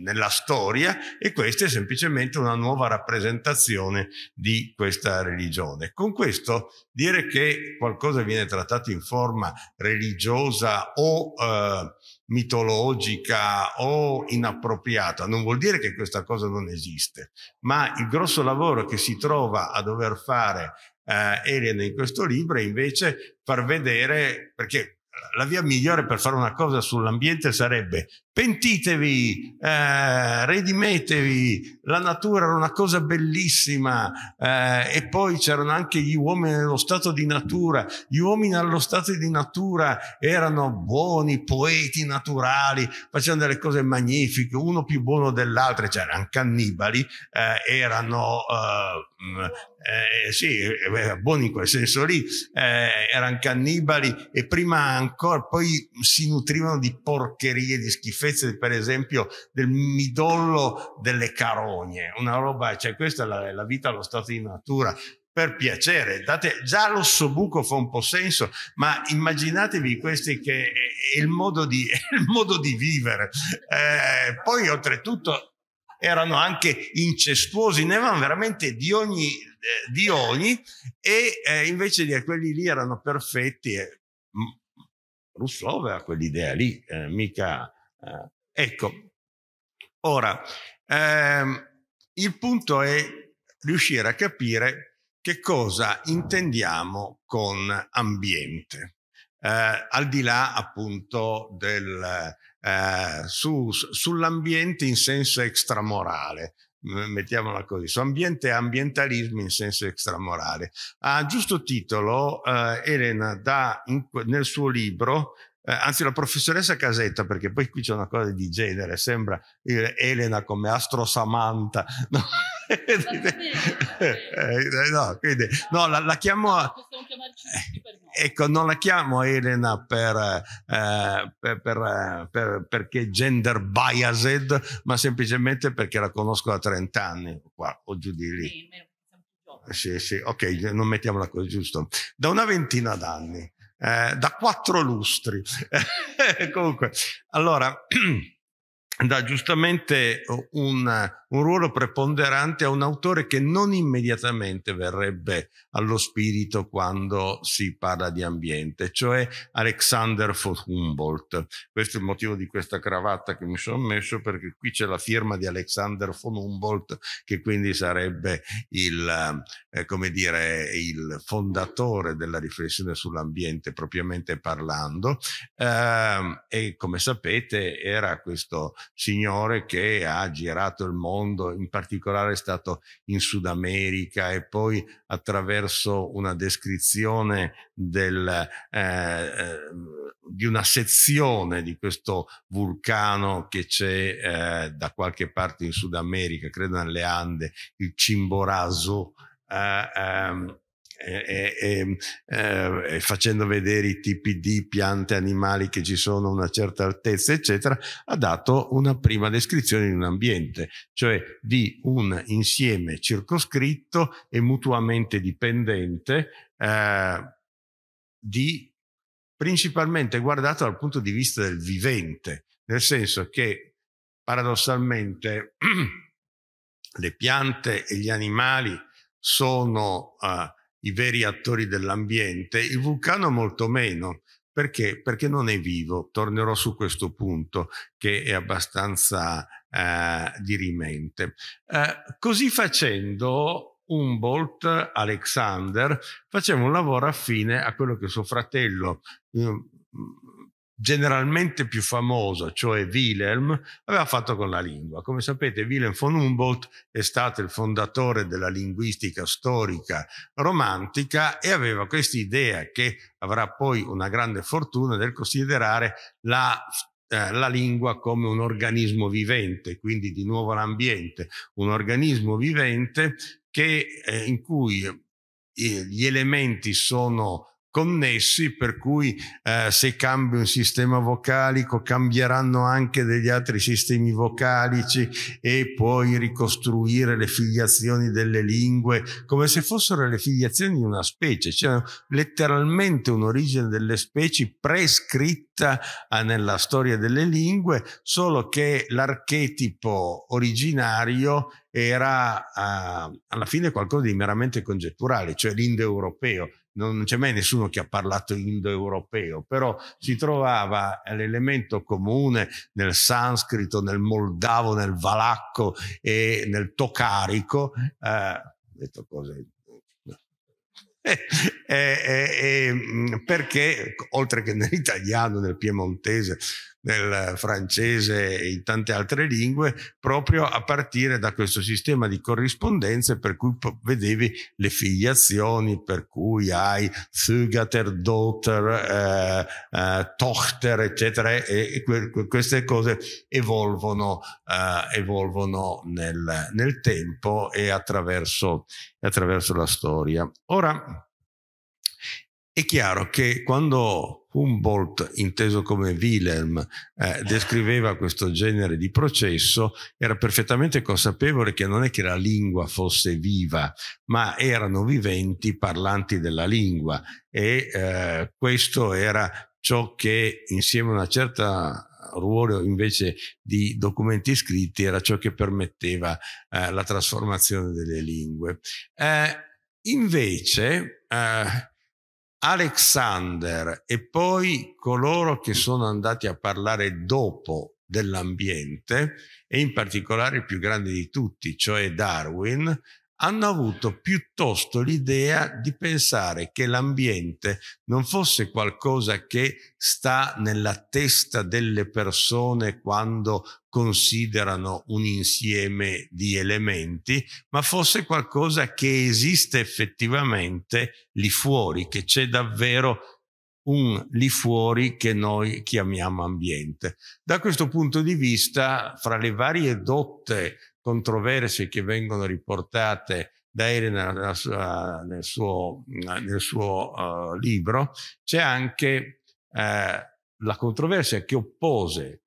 Speaker 3: nella storia e questa è semplicemente una nuova rappresentazione di questa religione. Con questo dire che qualcosa viene trattato in forma religiosa o eh, mitologica o inappropriata non vuol dire che questa cosa non esiste, ma il grosso lavoro che si trova a dover fare eh, Elena in questo libro è invece far vedere, perché la via migliore per fare una cosa sull'ambiente sarebbe pentitevi, eh, redimetevi, la natura era una cosa bellissima eh, e poi c'erano anche gli uomini nello stato di natura, gli uomini allo stato di natura erano buoni, poeti naturali, facevano delle cose magnifiche, uno più buono dell'altro, c'erano cioè, cannibali, eh, erano eh, eh, sì, eh, era buono in quel senso lì, eh, erano cannibali e prima ancora poi si nutrivano di porcherie, di schifezze, per esempio del midollo delle carogne, una roba, cioè questa è la, la vita allo stato di natura, per piacere, date, già l'ossobuco fa un po' senso, ma immaginatevi questi che è eh, il modo di, il modo di vivere. Eh, poi oltretutto erano anche incestuosi, ne avevano veramente di ogni, eh, di ogni e eh, invece di, eh, quelli lì erano perfetti. E, eh, Rousseau aveva quell'idea lì, eh, mica... Eh, ecco, ora, ehm, il punto è riuscire a capire che cosa intendiamo con ambiente, eh, al di là appunto del, eh, su, sull'ambiente in senso extramorale, mettiamola così, su ambiente e ambientalismo in senso extramorale. A giusto titolo, eh, Elena dà in, nel suo libro eh, anzi la professoressa Casetta, perché poi qui c'è una cosa di genere, sembra eh, Elena come Astro Samantha, no? Eh, no, quindi, no, la, la chiamo... Eh, ecco, non la chiamo Elena per, eh, per, per, per, perché gender biased, ma semplicemente perché la conosco da 30 anni, qua, o giù di lì. Eh, sì, sì, ok, non mettiamola così, giusto. Da una ventina d'anni, eh, da quattro lustri. Comunque, allora, da giustamente un un ruolo preponderante a un autore che non immediatamente verrebbe allo spirito quando si parla di ambiente, cioè Alexander von Humboldt. Questo è il motivo di questa cravatta che mi sono messo perché qui c'è la firma di Alexander von Humboldt che quindi sarebbe il, eh, come dire, il fondatore della riflessione sull'ambiente propriamente parlando eh, e come sapete era questo signore che ha girato il mondo mondo, in particolare è stato in Sud America e poi attraverso una descrizione del, eh, ehm, di una sezione di questo vulcano che c'è eh, da qualche parte in Sud America, credo nelle Ande, il Cimborazo. Eh, ehm, e, e, ehm, eh, e, facendo vedere i tipi di piante animali che ci sono a una certa altezza, eccetera, ha dato una prima descrizione di un ambiente, cioè di un insieme circoscritto e mutuamente dipendente eh, di, principalmente guardato dal punto di vista del vivente, nel senso che paradossalmente le piante e gli animali sono uh, i veri attori dell'ambiente, il vulcano molto meno. Perché? Perché non è vivo. Tornerò su questo punto che è abbastanza eh, dirimente. Eh, così facendo, Humboldt, Alexander, faceva un lavoro affine a quello che suo fratello eh, generalmente più famoso, cioè Wilhelm, aveva fatto con la lingua. Come sapete, Wilhelm von Humboldt è stato il fondatore della linguistica storica romantica e aveva quest'idea che avrà poi una grande fortuna del considerare la eh, la lingua come un organismo vivente, quindi di nuovo l'ambiente, un organismo vivente che, eh, in cui eh, gli elementi sono connessi, per cui eh, se cambia un sistema vocalico cambieranno anche degli altri sistemi vocalici e puoi ricostruire le filiazioni delle lingue come se fossero le filiazioni di una specie, cioè letteralmente un'origine delle specie prescritta eh, nella storia delle lingue, solo che l'archetipo originario era eh, alla fine qualcosa di meramente congetturale, cioè l'indoeuropeo non c'è mai nessuno che ha parlato indoeuropeo, però si trovava l'elemento comune nel sanscrito, nel moldavo, nel valacco e nel tocarico. Eh, detto cose eh, eh, eh, eh, perché oltre che nell'italiano, nel piemontese, nel francese e in tante altre lingue, proprio a partire da questo sistema di corrispondenze per cui vedevi le filiazioni, per cui hai Zugater, Dotter, eh, eh, Tochter, eccetera, e, e que, queste cose evolvono, eh, evolvono nel, nel, tempo e attraverso, attraverso la storia. Ora, è chiaro che quando Humboldt, inteso come Wilhelm, eh, descriveva questo genere di processo, era perfettamente consapevole che non è che la lingua fosse viva, ma erano viventi parlanti della lingua e eh, questo era ciò che insieme a una certa ruolo invece di documenti scritti era ciò che permetteva eh, la trasformazione delle lingue. Eh, invece, eh, Alexander e poi coloro che sono andati a parlare dopo dell'ambiente e in particolare il più grande di tutti, cioè Darwin, hanno avuto piuttosto l'idea di pensare che l'ambiente non fosse qualcosa che sta nella testa delle persone quando considerano un insieme di elementi, ma fosse qualcosa che esiste effettivamente lì fuori, che c'è davvero un lì fuori che noi chiamiamo ambiente. Da questo punto di vista, fra le varie dotte controversie che vengono riportate da Elena sua, nel suo, nel suo uh, libro, c'è anche uh, la controversia che oppose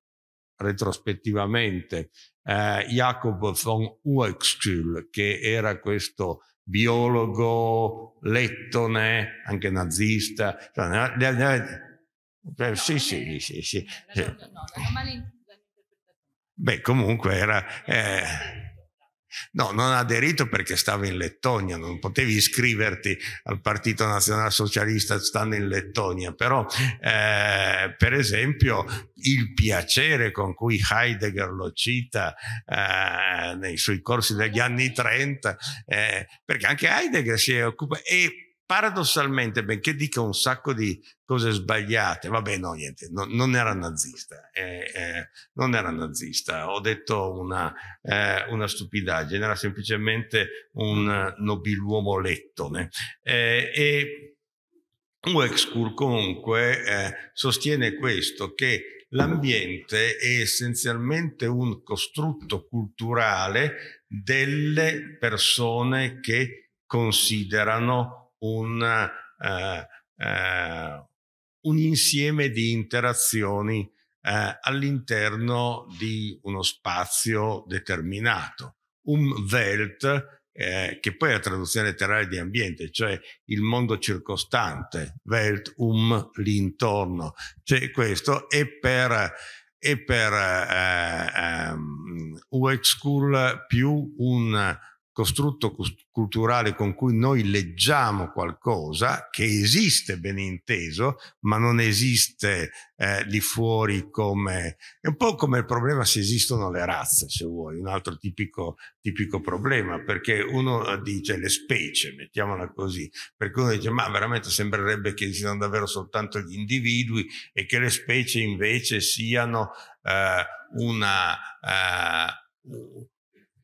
Speaker 3: retrospettivamente uh, Jacob von Uexküll, che era questo biologo lettone, anche nazista. Cioè, no, sì, sì, sì, sì. No, l'ho, no,
Speaker 4: l'ho
Speaker 3: Beh, comunque era... Eh, no, non ha aderito perché stava in Lettonia, non potevi iscriverti al Partito Nazionale Socialista stando in Lettonia, però eh, per esempio il piacere con cui Heidegger lo cita eh, nei suoi corsi degli anni 30, eh, perché anche Heidegger si è occupato paradossalmente, benché dica un sacco di cose sbagliate, vabbè, no, niente, no, non era nazista, eh, eh, non era nazista, ho detto una, eh, una stupidaggine, era semplicemente un nobiluomo lettone. Eh, e Wexkur comunque eh, sostiene questo, che l'ambiente è essenzialmente un costrutto culturale delle persone che considerano un, eh, eh, un insieme di interazioni eh, all'interno di uno spazio determinato, un Welt eh, che poi è la traduzione letterale di ambiente, cioè il mondo circostante, Welt, um, l'intorno. Cioè questo è per, è per eh, um, ehm, UX School più un costrutto culturale con cui noi leggiamo qualcosa che esiste ben inteso, ma non esiste eh, lì fuori come... È un po' come il problema se esistono le razze, se vuoi, un altro tipico, tipico problema, perché uno eh, dice le specie, mettiamola così, perché uno dice ma veramente sembrerebbe che siano davvero soltanto gli individui e che le specie invece siano eh, una... Eh,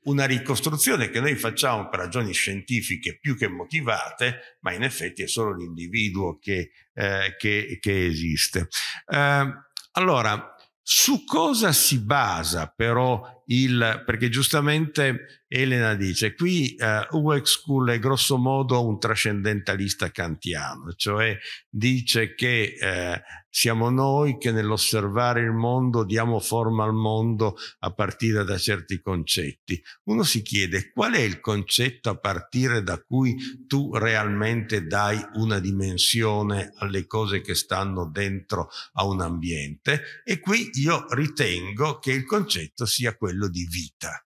Speaker 3: una ricostruzione che noi facciamo per ragioni scientifiche più che motivate, ma in effetti è solo l'individuo che, eh, che, che esiste. Eh, allora, su cosa si basa però il, perché giustamente Elena dice, qui eh, UX School è grosso modo un trascendentalista kantiano, cioè dice che eh, siamo noi che nell'osservare il mondo diamo forma al mondo a partire da certi concetti. Uno si chiede qual è il concetto a partire da cui tu realmente dai una dimensione alle cose che stanno dentro a un ambiente e qui io ritengo che il concetto sia quello livello di vita.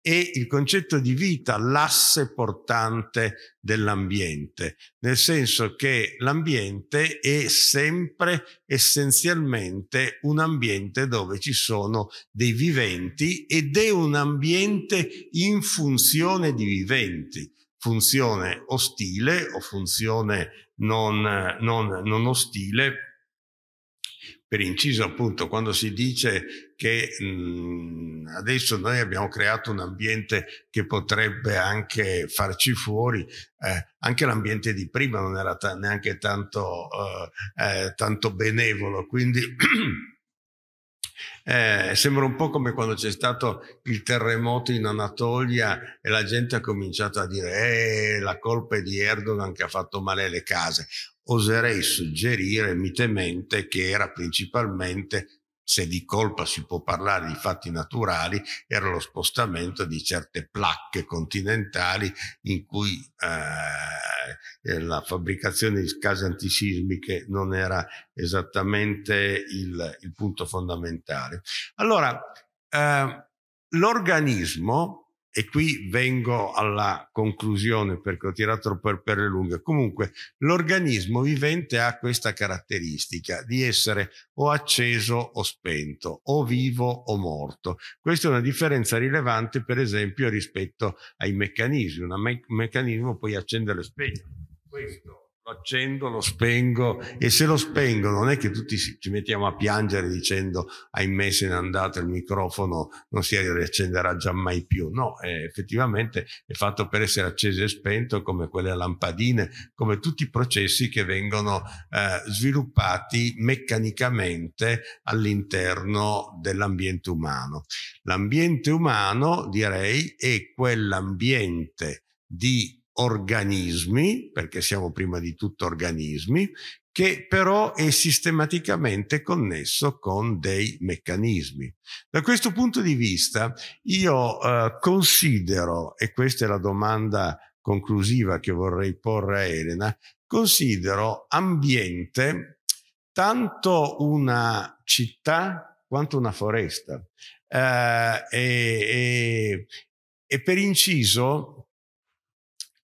Speaker 3: E il concetto di vita, l'asse portante dell'ambiente, nel senso che l'ambiente è sempre essenzialmente un ambiente dove ci sono dei viventi ed è un ambiente in funzione di viventi funzione ostile o funzione non, non, non ostile per inciso appunto, quando si dice che mh, mhmm, adesso noi abbiamo creato un ambiente che potrebbe anche farci fuori, eh, anche l'ambiente di prima non era ta neanche tanto, eh, eh tanto benevolo, quindi... Eh, sembra un po' come quando c'è stato il terremoto in Anatolia e la gente ha cominciato a dire eh, la colpa è di Erdogan che ha fatto male le case oserei suggerire mitemente che era principalmente, se di colpa si può parlare di fatti naturali, era lo spostamento di certe placche continentali in cui eh, eh la fabbricazione di case antisismiche non era esattamente il, il punto fondamentale. Allora, eh, l'organismo e qui vengo alla conclusione perché ho tirato per, per le lunghe. Comunque, l'organismo vivente ha questa caratteristica di essere o acceso o spento, o vivo o morto. Questa è una differenza rilevante, per esempio, rispetto ai meccanismi. Un me meccanismo puoi accendere e spegnere. Questo accendo, lo spengo e se lo spengo non è che tutti ci mettiamo a piangere dicendo ahimè se n'è andato il microfono non si riaccenderà mai più. No, eh, effettivamente è fatto per essere acceso e spento come quelle lampadine, come tutti i processi che vengono eh, sviluppati meccanicamente all'interno dell'ambiente umano. L'ambiente umano, direi, è quell'ambiente di organismi, perché siamo prima di tutto organismi, che però è sistematicamente connesso con dei meccanismi. Da questo punto di vista io eh, considero, e questa è la domanda conclusiva che vorrei porre a Elena, considero ambiente tanto una città quanto una foresta. Eh, e, e, e per inciso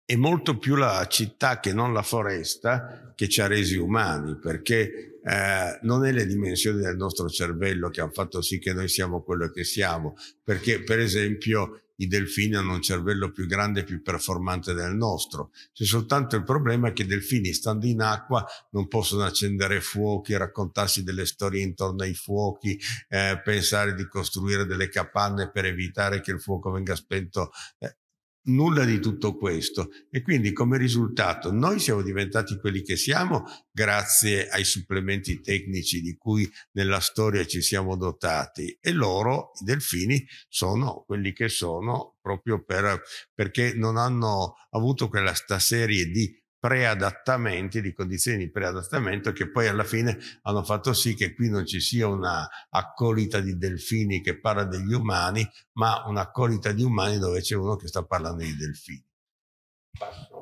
Speaker 3: è molto più la città che non la foresta che ci ha resi umani, perché eh, non è le dimensioni del nostro cervello che hanno fatto sì che noi siamo quello che siamo, perché per esempio i delfini hanno un cervello più grande e più performante del nostro. C'è soltanto il problema che i delfini, stando in acqua, non possono accendere fuochi, raccontarsi delle storie intorno ai fuochi, eh, pensare di costruire delle capanne per evitare che il fuoco venga spento. Eh, nulla di tutto questo e quindi come risultato noi siamo diventati quelli che siamo grazie ai supplementi tecnici di cui nella storia ci siamo dotati e loro, i delfini, sono quelli che sono proprio per, perché non hanno avuto quella sta serie di preadattamenti, di condizioni di preadattamento che poi alla fine hanno fatto sì che qui non ci sia una accolita di delfini che parla degli umani, ma un'accolita di umani dove c'è uno che sta parlando di delfini. Basta.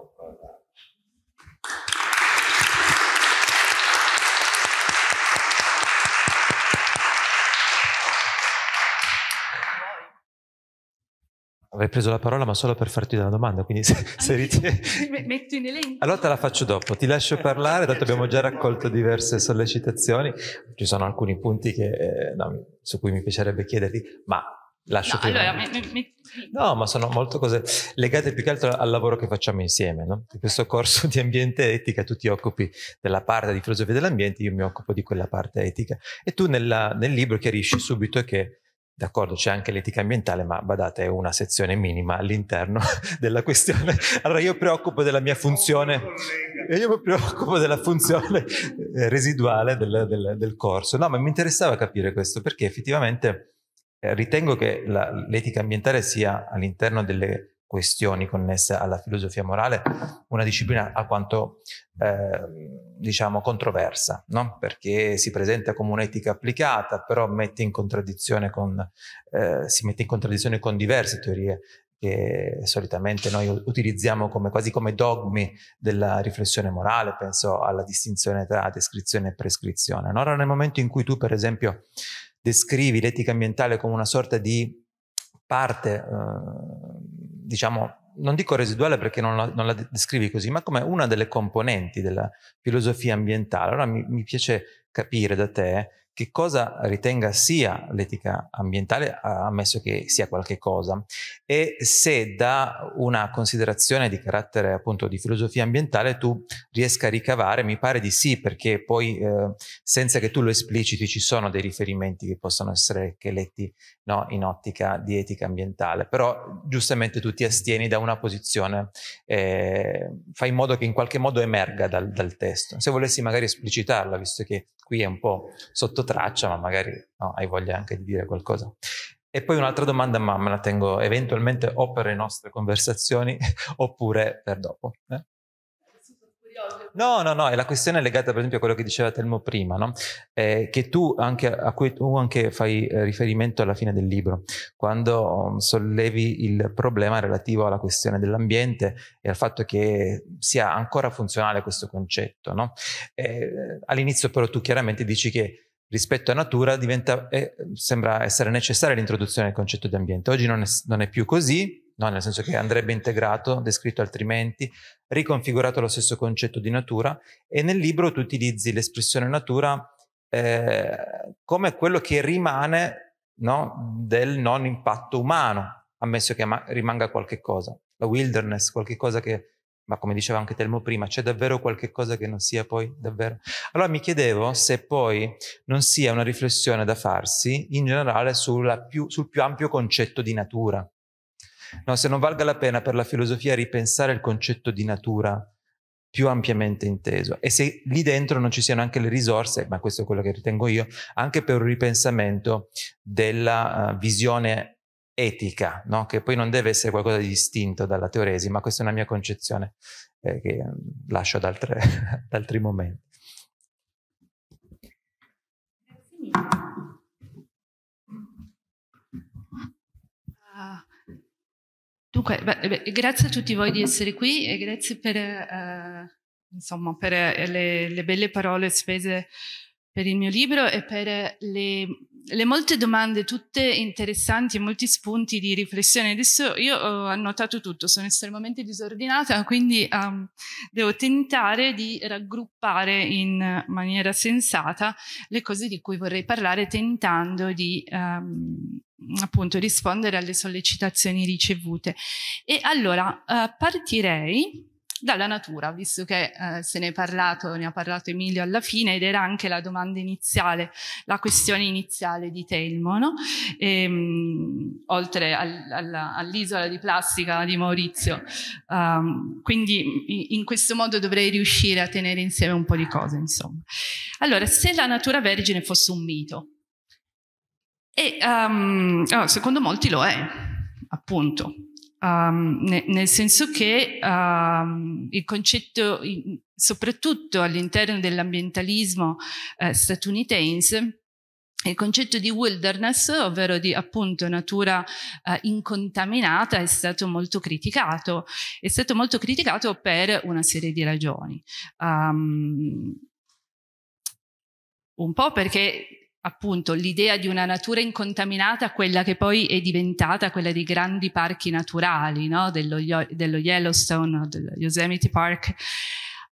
Speaker 1: Avrei preso la parola ma solo per farti una domanda, quindi se, ah, se ritieni...
Speaker 4: Metto in elenco.
Speaker 1: Allora te la faccio dopo, ti lascio parlare, tanto abbiamo già raccolto diverse sollecitazioni, ci sono alcuni punti che, eh, no, su cui mi piacerebbe chiederti, ma lascio no, prima. Allora, me, me, me... No, ma sono molto cose legate più che altro al lavoro che facciamo insieme. No? In questo corso di ambiente etica tu ti occupi della parte di filosofia dell'ambiente, io mi occupo di quella parte etica. E tu nella, nel libro chiarisci subito che D'accordo, c'è anche l'etica ambientale, ma badate, è una sezione minima all'interno della questione. Allora io preoccupo della mia funzione, io mi preoccupo della funzione eh, residuale del, del, del corso. No, ma mi interessava capire questo perché effettivamente eh, ritengo che la, l'etica ambientale sia all'interno delle questioni connesse alla filosofia morale, una disciplina alquanto eh, diciamo controversa, no? perché si presenta come un'etica applicata, però mette in con, eh, si mette in contraddizione con diverse teorie che solitamente noi utilizziamo come, quasi come dogmi della riflessione morale, penso alla distinzione tra descrizione e prescrizione. Allora nel momento in cui tu per esempio descrivi l'etica ambientale come una sorta di parte eh, diciamo, non dico residuale perché non la, non la, descrivi così, ma come una delle componenti della filosofia ambientale. Allora mi, mi piace capire da te che cosa ritenga sia l'etica ambientale, ammesso che sia qualche cosa, e se da una considerazione di carattere appunto di filosofia ambientale tu riesca a ricavare, mi pare di sì, perché poi eh, senza che tu lo espliciti ci sono dei riferimenti che possono essere che letti no, in ottica di etica ambientale, però giustamente tu ti astieni da una posizione, eh, fai in modo che in qualche modo emerga dal, dal testo. Se volessi magari esplicitarla, visto che qui è un po' sotto traccia, ma magari no, hai voglia anche di dire qualcosa. E poi un'altra domanda, ma me la tengo eventualmente o per le nostre conversazioni oppure per dopo. Eh? No, no, no, è la questione legata per esempio a quello che diceva Telmo prima, no? eh, che tu anche, a cui tu anche fai eh, riferimento alla fine del libro, quando mm, sollevi il problema relativo alla questione dell'ambiente e al fatto che sia ancora funzionale questo concetto. No? Eh, all'inizio però tu chiaramente dici che rispetto a natura diventa, eh, sembra essere necessaria l'introduzione del concetto di ambiente. Oggi non è, non è più così, no? nel senso che andrebbe integrato, descritto altrimenti, riconfigurato lo stesso concetto di natura e nel libro tu utilizzi l'espressione natura eh, come quello che rimane no? del non impatto umano, ammesso che ma- rimanga qualche cosa, la wilderness, qualche cosa che ma come diceva anche Telmo prima, c'è davvero qualche cosa che non sia poi davvero. Allora mi chiedevo se poi non sia una riflessione da farsi in generale più, sul più ampio concetto di natura. No, se non valga la pena per la filosofia ripensare il concetto di natura più ampiamente inteso e se lì dentro non ci siano anche le risorse, ma questo è quello che ritengo io, anche per un ripensamento della uh, visione etica, no? che poi non deve essere qualcosa di distinto dalla teoresi, ma questa è una mia concezione eh, che mm, lascio ad, altre, ad altri momenti.
Speaker 4: dunque, beh, grazie a tutti voi di essere qui e grazie per, uh, insomma, per eh, le, le, belle parole spese per il mio libro e per le, le molte domande, tutte interessanti e molti spunti di riflessione. Adesso io ho annotato tutto, sono estremamente disordinata, quindi um, devo tentare di raggruppare in maniera sensata le cose di cui vorrei parlare, tentando di um, appunto rispondere alle sollecitazioni ricevute. E allora uh, partirei dalla natura, visto che eh, se ne è parlato, ne ha parlato Emilio alla fine ed era anche la domanda iniziale, la questione iniziale di Telmo, no? e, ehm, mh, oltre al, all'isola di plastica di Maurizio. Um, quindi in questo modo dovrei riuscire a tenere insieme un po' di cose, insomma. Allora, se la natura vergine fosse un mito, e um, secondo molti lo è, appunto, Um, ne, nel senso che um, il concetto, soprattutto all'interno dell'ambientalismo eh, statunitense, il concetto di wilderness, ovvero di appunto natura eh, incontaminata, è stato molto criticato. È stato molto criticato per una serie di ragioni. Um, un po' perché appunto l'idea di una natura incontaminata, quella che poi è diventata quella dei grandi parchi naturali, no? dello, dello, Yellowstone, dello Yosemite Park,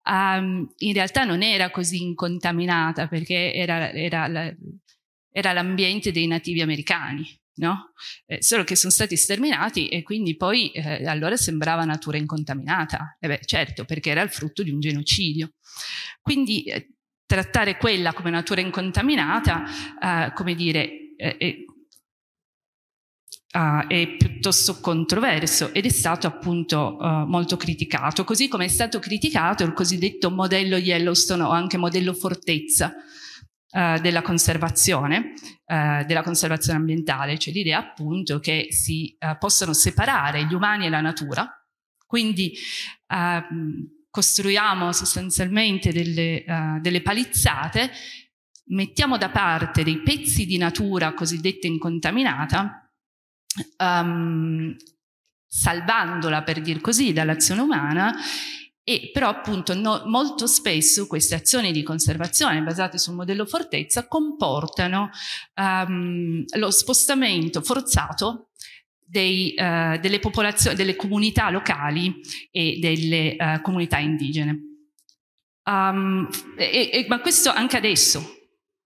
Speaker 4: um, in realtà non era così incontaminata perché era, era l'ambiente dei nativi americani. No? Eh, solo che sono stati sterminati e quindi poi eh, allora sembrava natura incontaminata. E eh beh, certo, perché era il frutto di un genocidio. Quindi eh, trattare quella come natura incontaminata, eh, come dire, è, è, Uh, è piuttosto controverso ed è stato appunto uh, molto criticato, così come è stato criticato il cosiddetto modello Yellowstone o anche modello fortezza uh, della conservazione, eh, della conservazione ambientale, cioè l'idea appunto che si possano separare gli umani e la natura, quindi ehm, costruiamo sostanzialmente delle, uh, delle palizzate, mettiamo da parte dei pezzi di natura cosiddetta incontaminata, um, salvandola per dir così dall'azione umana e però appunto no, molto spesso queste azioni di conservazione basate sul modello fortezza comportano um, lo spostamento forzato dei, eh, delle, delle, comunità locali e delle eh, comunità indigene. Um, e, e, ma questo anche adesso,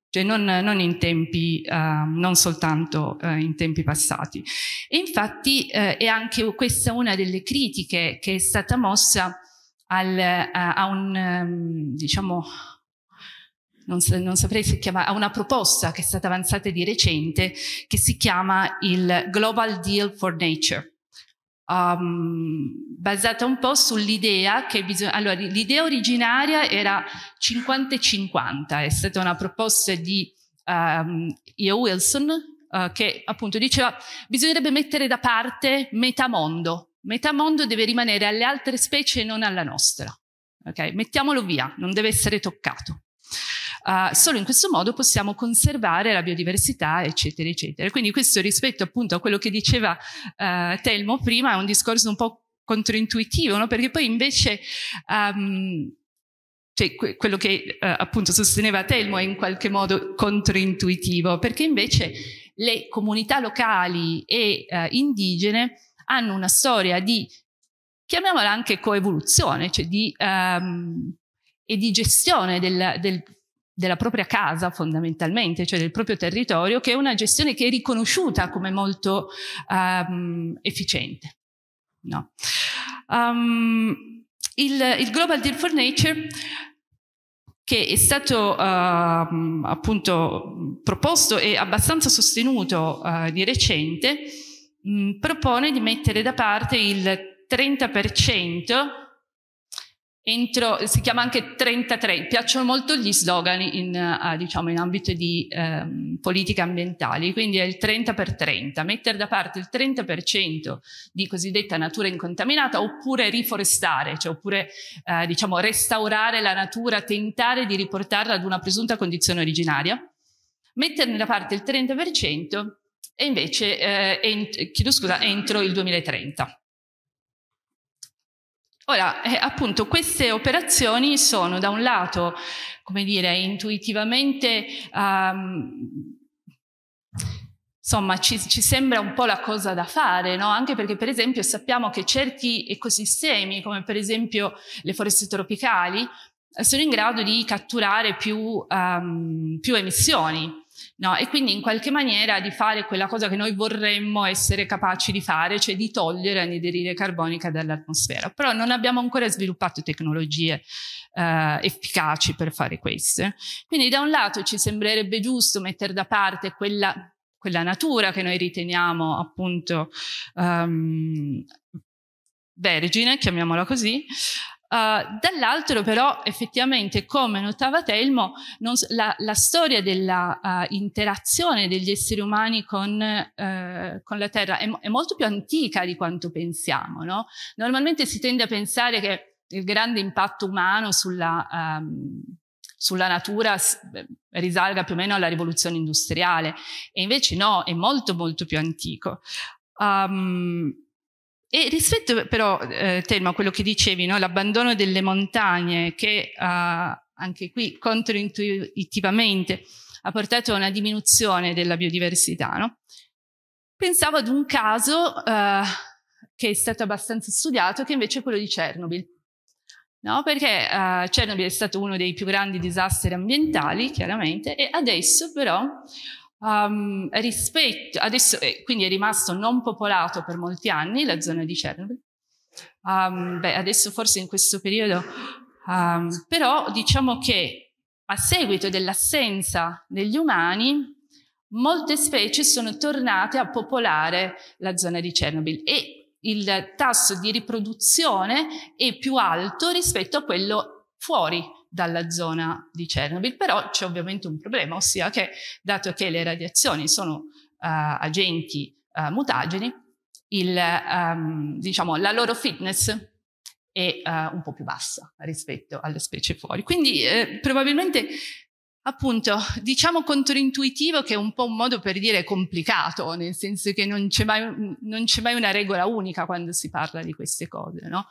Speaker 4: cioè non, non, in tempi, eh, non soltanto eh, in tempi passati. E infatti eh, è anche questa una delle critiche che è stata mossa al, a, eh, a un, um, diciamo, non, non, saprei se chiama, a una proposta che è stata avanzata di recente che si chiama il Global Deal for Nature. Um, basata un po' sull'idea che bisogna, allora l'idea originaria era 50-50, è stata una proposta di um, Io Wilson uh, che appunto diceva bisognerebbe mettere da parte metamondo, metamondo deve rimanere alle altre specie e non alla nostra, ok? Mettiamolo via, non deve essere toccato. Uh, solo in questo modo possiamo conservare la biodiversità, eccetera, eccetera. Quindi questo rispetto appunto a quello che diceva uh, Telmo prima è un discorso un po' controintuitivo, no? perché poi invece... Um, cioè, que quello che uh, appunto sosteneva Telmo è in qualche modo controintuitivo, perché invece le comunità locali e eh, indigene hanno una storia di chiamiamola anche coevoluzione, cioè di, um, e di gestione del, del, della propria casa fondamentalmente, cioè del proprio territorio, che è una gestione che è riconosciuta come molto um, efficiente. No. Um, il, il, Global Deal for Nature che è stato uh, appunto proposto e abbastanza sostenuto uh, di recente, mh, propone di mettere da parte il 30% entro, si chiama anche 33, piacciono molto gli slogan in, eh, ah, diciamo, in ambito di ehm, politiche ambientali, quindi è il 30 per 30, mettere da parte il 30% di cosiddetta natura incontaminata oppure riforestare, cioè oppure eh, diciamo, restaurare la natura, tentare di riportarla ad una presunta condizione originaria, metterne da parte il 30% e invece eh, ent- chiedo scusa, entro il 2030. Ora, eh, appunto, queste operazioni sono da un lato, come dire, intuitivamente, um, insomma, ci, ci, sembra un po' la cosa da fare, no? Anche perché, per esempio, sappiamo che certi ecosistemi, come per esempio le foreste tropicali, eh, sono in grado di catturare più, um, più emissioni No? E quindi in qualche maniera di fare quella cosa che noi vorremmo essere capaci di fare, cioè di togliere anidride carbonica dall'atmosfera. Però non abbiamo ancora sviluppato tecnologie eh, efficaci per fare questo. Quindi da un lato ci sembrerebbe giusto mettere da parte quella, quella natura che noi riteniamo appunto um, vergine, chiamiamola così, Uh, dall'altro però effettivamente come notava Telmo non, la, la, storia dell'interazione eh, uh, degli esseri umani con, uh, con la Terra è, è, molto più antica di quanto pensiamo. No? Normalmente si tende a pensare che il grande impatto umano sulla, um, sulla natura risalga più o meno alla rivoluzione industriale e invece no, è molto molto più antico. Um, e rispetto però, eh, Telmo, a quello che dicevi, no? l'abbandono delle montagne che eh, anche qui controintuitivamente ha portato a una diminuzione della biodiversità, no? pensavo ad un caso eh, che è stato abbastanza studiato, che invece è quello di Chernobyl. No? Perché eh, Chernobyl è stato uno dei più grandi disastri ambientali, chiaramente, e adesso però Um, ehm, rispetto, adesso, eh, quindi è rimasto non popolato per molti anni la zona di Chernobyl. Um, beh, adesso forse in questo periodo, um, però diciamo che a seguito dell'assenza degli umani, molte specie sono tornate a popolare la zona di Chernobyl e il tasso di riproduzione è più alto rispetto a quello fuori dalla zona di Chernobyl, però c'è ovviamente un problema, ossia che dato che le radiazioni sono uh, agenti uh, mutageni, il, um, diciamo, la loro fitness è uh, un po' più bassa rispetto alle specie fuori. Quindi eh, probabilmente appunto, diciamo controintuitivo che è un po' un modo per dire complicato, nel senso che non c'è mai, non c'è mai una regola unica quando si parla di queste cose, no?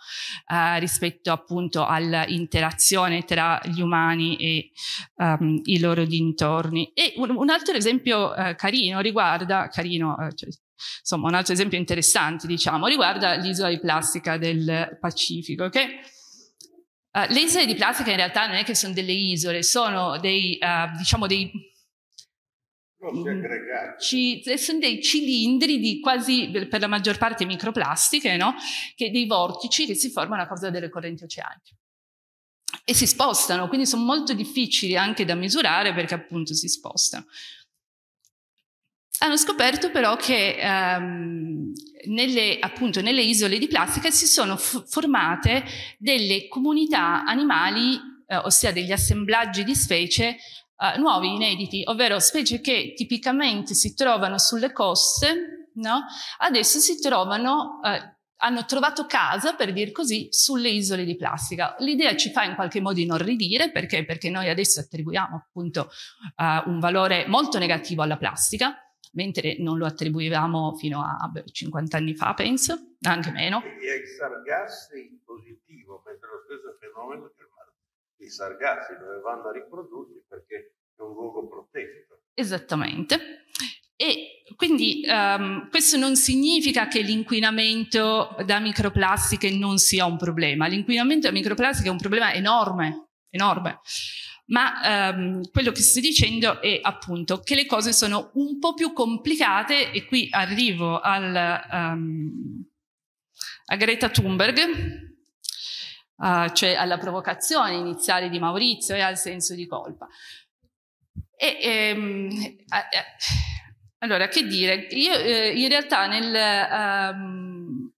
Speaker 4: eh, rispetto appunto all'interazione tra gli umani e um, i loro dintorni. E un, un altro esempio eh, carino riguarda, carino, eh, cioè, insomma un altro esempio interessante diciamo, riguarda l'isola di plastica del Pacifico, che... Okay? Uh, le isole di plastica in realtà non è che sono delle isole, sono dei, uh, diciamo dei, mm. ci, sono dei cilindri di quasi, per la maggior parte, microplastiche, no? che, dei vortici che si formano a causa delle correnti oceaniche. E si spostano, quindi sono molto difficili anche da misurare perché appunto si spostano hanno scoperto però che ehm, nelle, appunto, nelle isole di plastica si sono f- formate delle comunità animali, eh, ossia degli assemblaggi di specie eh, nuovi, inediti, ovvero specie che tipicamente si trovano sulle coste, no? adesso si trovano eh, hanno trovato casa, per dir così, sulle isole di plastica. L'idea ci fa in qualche modo inorridire perché, perché noi adesso attribuiamo appunto uh, un valore molto negativo alla plastica, mentre non lo attribuivamo fino a 50 anni fa, penso, anche meno.
Speaker 3: E sargassi in positivo, mentre lo stesso fenomeno che i sargassi dove vanno a riprodursi perché è un luogo protetto.
Speaker 4: Esattamente. E quindi um, questo non significa che l'inquinamento da microplastiche non sia un problema. L'inquinamento da microplastiche è un problema enorme, enorme ma ehm, quello che sto dicendo è appunto che le cose sono un po' più complicate e qui arrivo al, um, a Greta Thunberg, uh, cioè alla provocazione iniziale di Maurizio e al senso di colpa. E, ehm, allora, che dire? Io eh, in realtà nel... Um,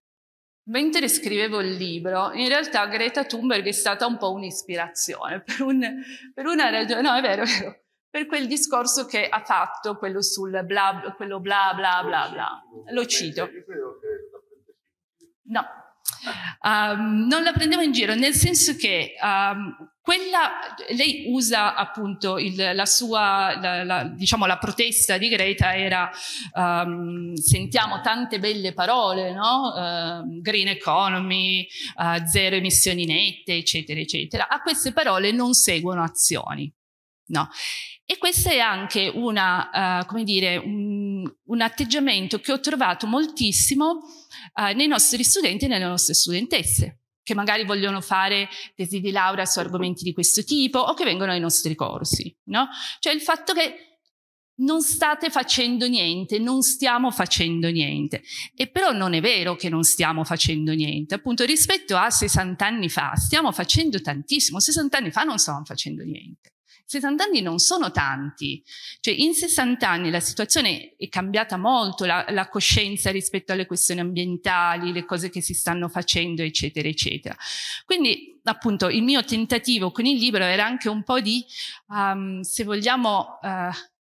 Speaker 4: Mentre scrivevo il libro, in realtà Greta Thunberg è stata un po' un'ispirazione, per, un, per una ragione, no è vero, è vero, per quel discorso che ha fatto, quello sul bla, quello bla bla bla bla, lo cito. No, Um, non la prendevo in giro, nel senso che um, quella, lei usa appunto il, la sua, la, la, diciamo la protesta di Greta era um, sentiamo tante belle parole, no? Uh, green economy, uh, zero emissioni nette, eccetera, eccetera. A queste parole non seguono azioni. No. E questo è anche una, uh, come dire, un, un atteggiamento che ho trovato moltissimo eh, nei nostri studenti e nelle nostre studentesse che magari vogliono fare tesi di laurea su argomenti di questo tipo o che vengono ai nostri corsi, no? Cioè il fatto che non state facendo niente, non stiamo facendo niente. E però non è vero che non stiamo facendo niente. Appunto, rispetto a 60 anni fa, stiamo facendo tantissimo. 60 anni fa non stavamo facendo niente. 60 anni non sono tanti, cioè in 60 anni la situazione è cambiata molto, la, la coscienza rispetto alle questioni ambientali, le cose che si stanno facendo, eccetera, eccetera. Quindi appunto il mio tentativo con il libro era anche un po' di, um, se vogliamo, uh,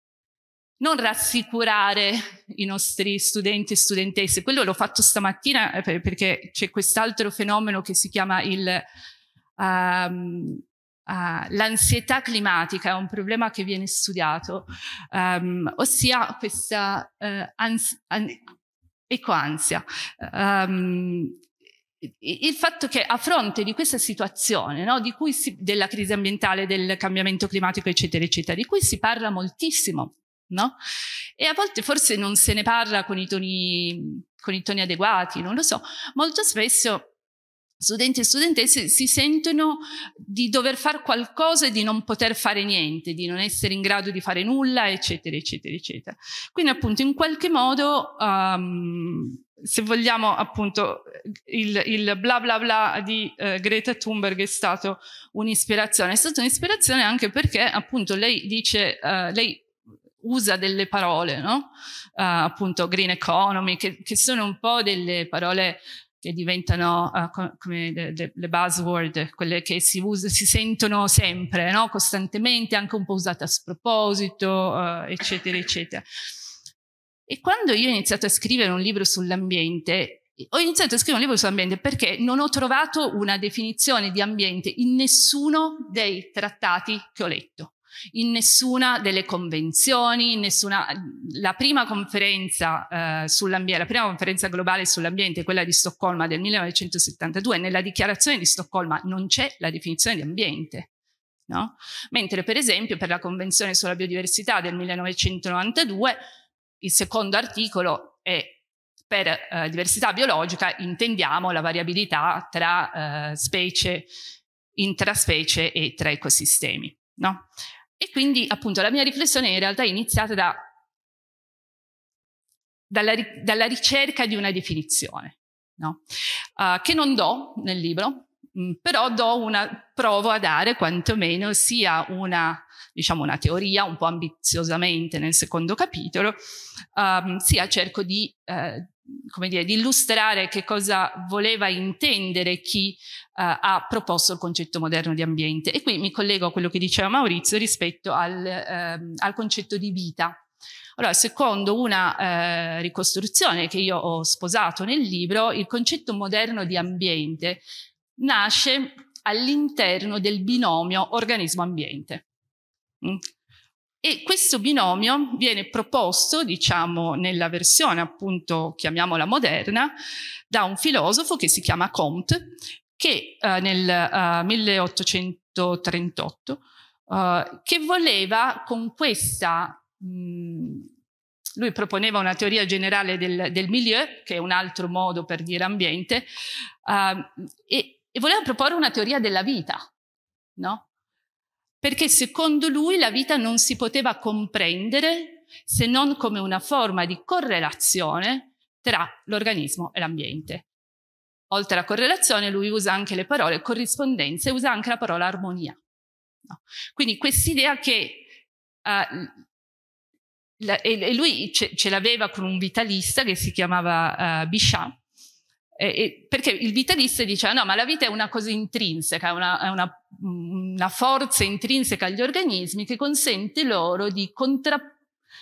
Speaker 4: non rassicurare i nostri studenti e studentesse. Quello l'ho fatto stamattina eh, perché c'è quest'altro fenomeno che si chiama il um, Uh, l'ansietà climatica è un problema che viene studiato, um, ossia questa uh, ans- an- ecoansia. Um, ehm, il fatto che a fronte di questa situazione, no, di si, della crisi ambientale, del cambiamento climatico, eccetera, eccetera, di cui si parla moltissimo, no? E a volte forse non se ne parla con i toni, con i toni adeguati, non lo so, molto spesso studenti e studentesse si sentono di dover fare qualcosa e di non poter fare niente, di non essere in grado di fare nulla, eccetera, eccetera, eccetera. Quindi appunto in qualche modo, um, se vogliamo appunto, il, il, bla bla bla di eh, Greta Thunberg è stato un'ispirazione, è stata un'ispirazione anche perché appunto lei dice, uh, lei usa delle parole, no? Uh, appunto green economy, che, che, sono un po' delle parole che diventano uh, co- come de- de- le buzzword, quelle che si, us- si sentono sempre, no? costantemente, anche un po' usate a sproposito, uh, eccetera, eccetera. E quando io ho iniziato a scrivere un libro sull'ambiente, ho iniziato a scrivere un libro sull'ambiente perché non ho trovato una definizione di ambiente in nessuno dei trattati che ho letto in nessuna delle convenzioni, in nessuna... La prima conferenza, eh, la prima conferenza globale sull'ambiente, quella di Stoccolma del 1972, nella dichiarazione di Stoccolma non c'è la definizione di ambiente. No? Mentre per esempio per la Convenzione sulla biodiversità del 1992 il secondo articolo è per eh, diversità biologica intendiamo la variabilità tra eh, specie, intraspecie e tra ecosistemi. No? E quindi appunto la mia riflessione in realtà è iniziata da, dalla, dalla, ricerca di una definizione, no? uh, che non do nel libro, mh, mm, però do una, provo a dare quantomeno sia una, diciamo, una teoria un po' ambiziosamente nel secondo capitolo, um, sia cerco di... Uh, come dire, di illustrare che cosa voleva intendere chi uh, ha proposto il concetto moderno di ambiente. E qui mi collego a quello che diceva Maurizio rispetto al, ehm, al concetto di vita. Allora, secondo una eh, ricostruzione che io ho sposato nel libro, il concetto moderno di ambiente nasce all'interno del binomio organismo-ambiente. Mm? E questo binomio viene proposto, diciamo, nella versione appunto, chiamiamola moderna, da un filosofo che si chiama Comte, che eh, nel eh, 1838, eh, che voleva con questa, mh, lui proponeva una teoria generale del, del, milieu, che è un altro modo per dire ambiente, eh, e, e voleva proporre una teoria della vita, no? perché secondo lui la vita non si poteva comprendere se non come una forma di correlazione tra l'organismo e l'ambiente. Oltre alla correlazione lui usa anche le parole corrispondenze, usa anche la parola armonia. No. Quindi quest'idea che uh, la, e, lui ce, ce l'aveva con un vitalista che si chiamava uh, Bichat, eh, perché il vitalista dice ah, no, ma la vita è una cosa intrinseca, una, è una, una forza intrinseca agli organismi che consente loro di, contra,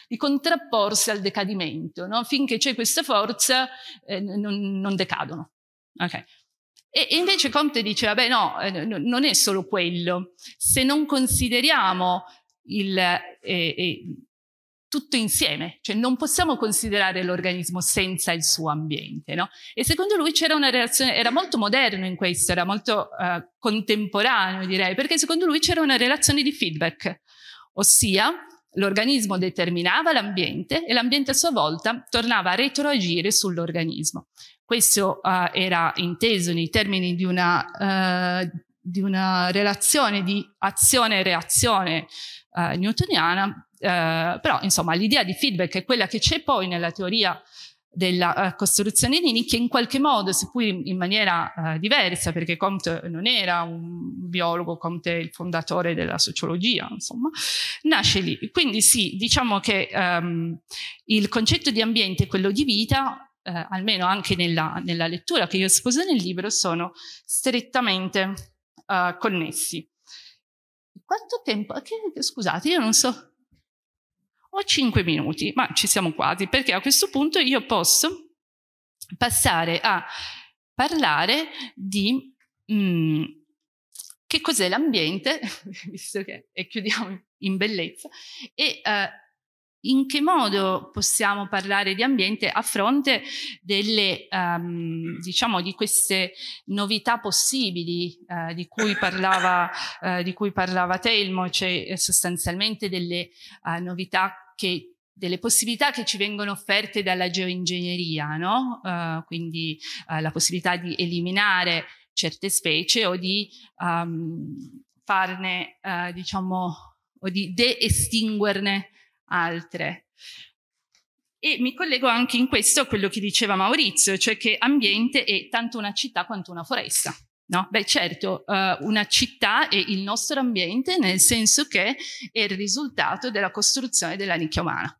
Speaker 4: di contrapporsi al decadimento, no? finché c'è questa forza eh, non, non, decadono. Okay. E invece Comte dice, vabbè no, eh, non è solo quello, se non consideriamo il, eh, tutto insieme, cioè non possiamo considerare l'organismo senza il suo ambiente, no? E secondo lui c'era una relazione, era molto moderno in questo, era molto uh, contemporaneo direi, perché secondo lui c'era una relazione di feedback, ossia l'organismo determinava l'ambiente e l'ambiente a sua volta tornava a retroagire sull'organismo. Questo uh, era inteso nei termini di una, uh, di una relazione di azione-reazione newtoniana eh, però insomma l'idea di feedback è quella che c'è poi nella teoria della eh, costruzione di nicchie in qualche modo, seppur in maniera eh, diversa, perché Comte non era un biologo, Comte è il fondatore della sociologia, insomma, nasce lì. Quindi sì, diciamo che ehm, il concetto di ambiente e quello di vita, eh, almeno anche nella, nella, lettura che io sposo nel libro, sono strettamente eh, connessi. Quanto tempo? Che, scusate, io non so. Ho 5 minuti, ma ci siamo quasi, perché a questo punto io posso passare a parlare di mh, mm, che cos'è l'ambiente, visto che e chiudiamo in bellezza, e uh, in che modo possiamo parlare di ambiente a fronte delle, um, diciamo, di queste novità possibili uh, di, cui parlava, uh, di cui parlava Telmo, cioè sostanzialmente delle uh, novità che, delle possibilità che ci vengono offerte dalla geoingegneria, no? uh, quindi uh, la possibilità di eliminare certe specie o di um, farne, uh, diciamo, o di de-estinguerne altre. E mi collego anche in questo a quello che diceva Maurizio, cioè che ambiente è tanto una città quanto una foresta. No? Beh certo, uh, una città è il nostro ambiente nel senso che è il risultato della costruzione della nicchia umana.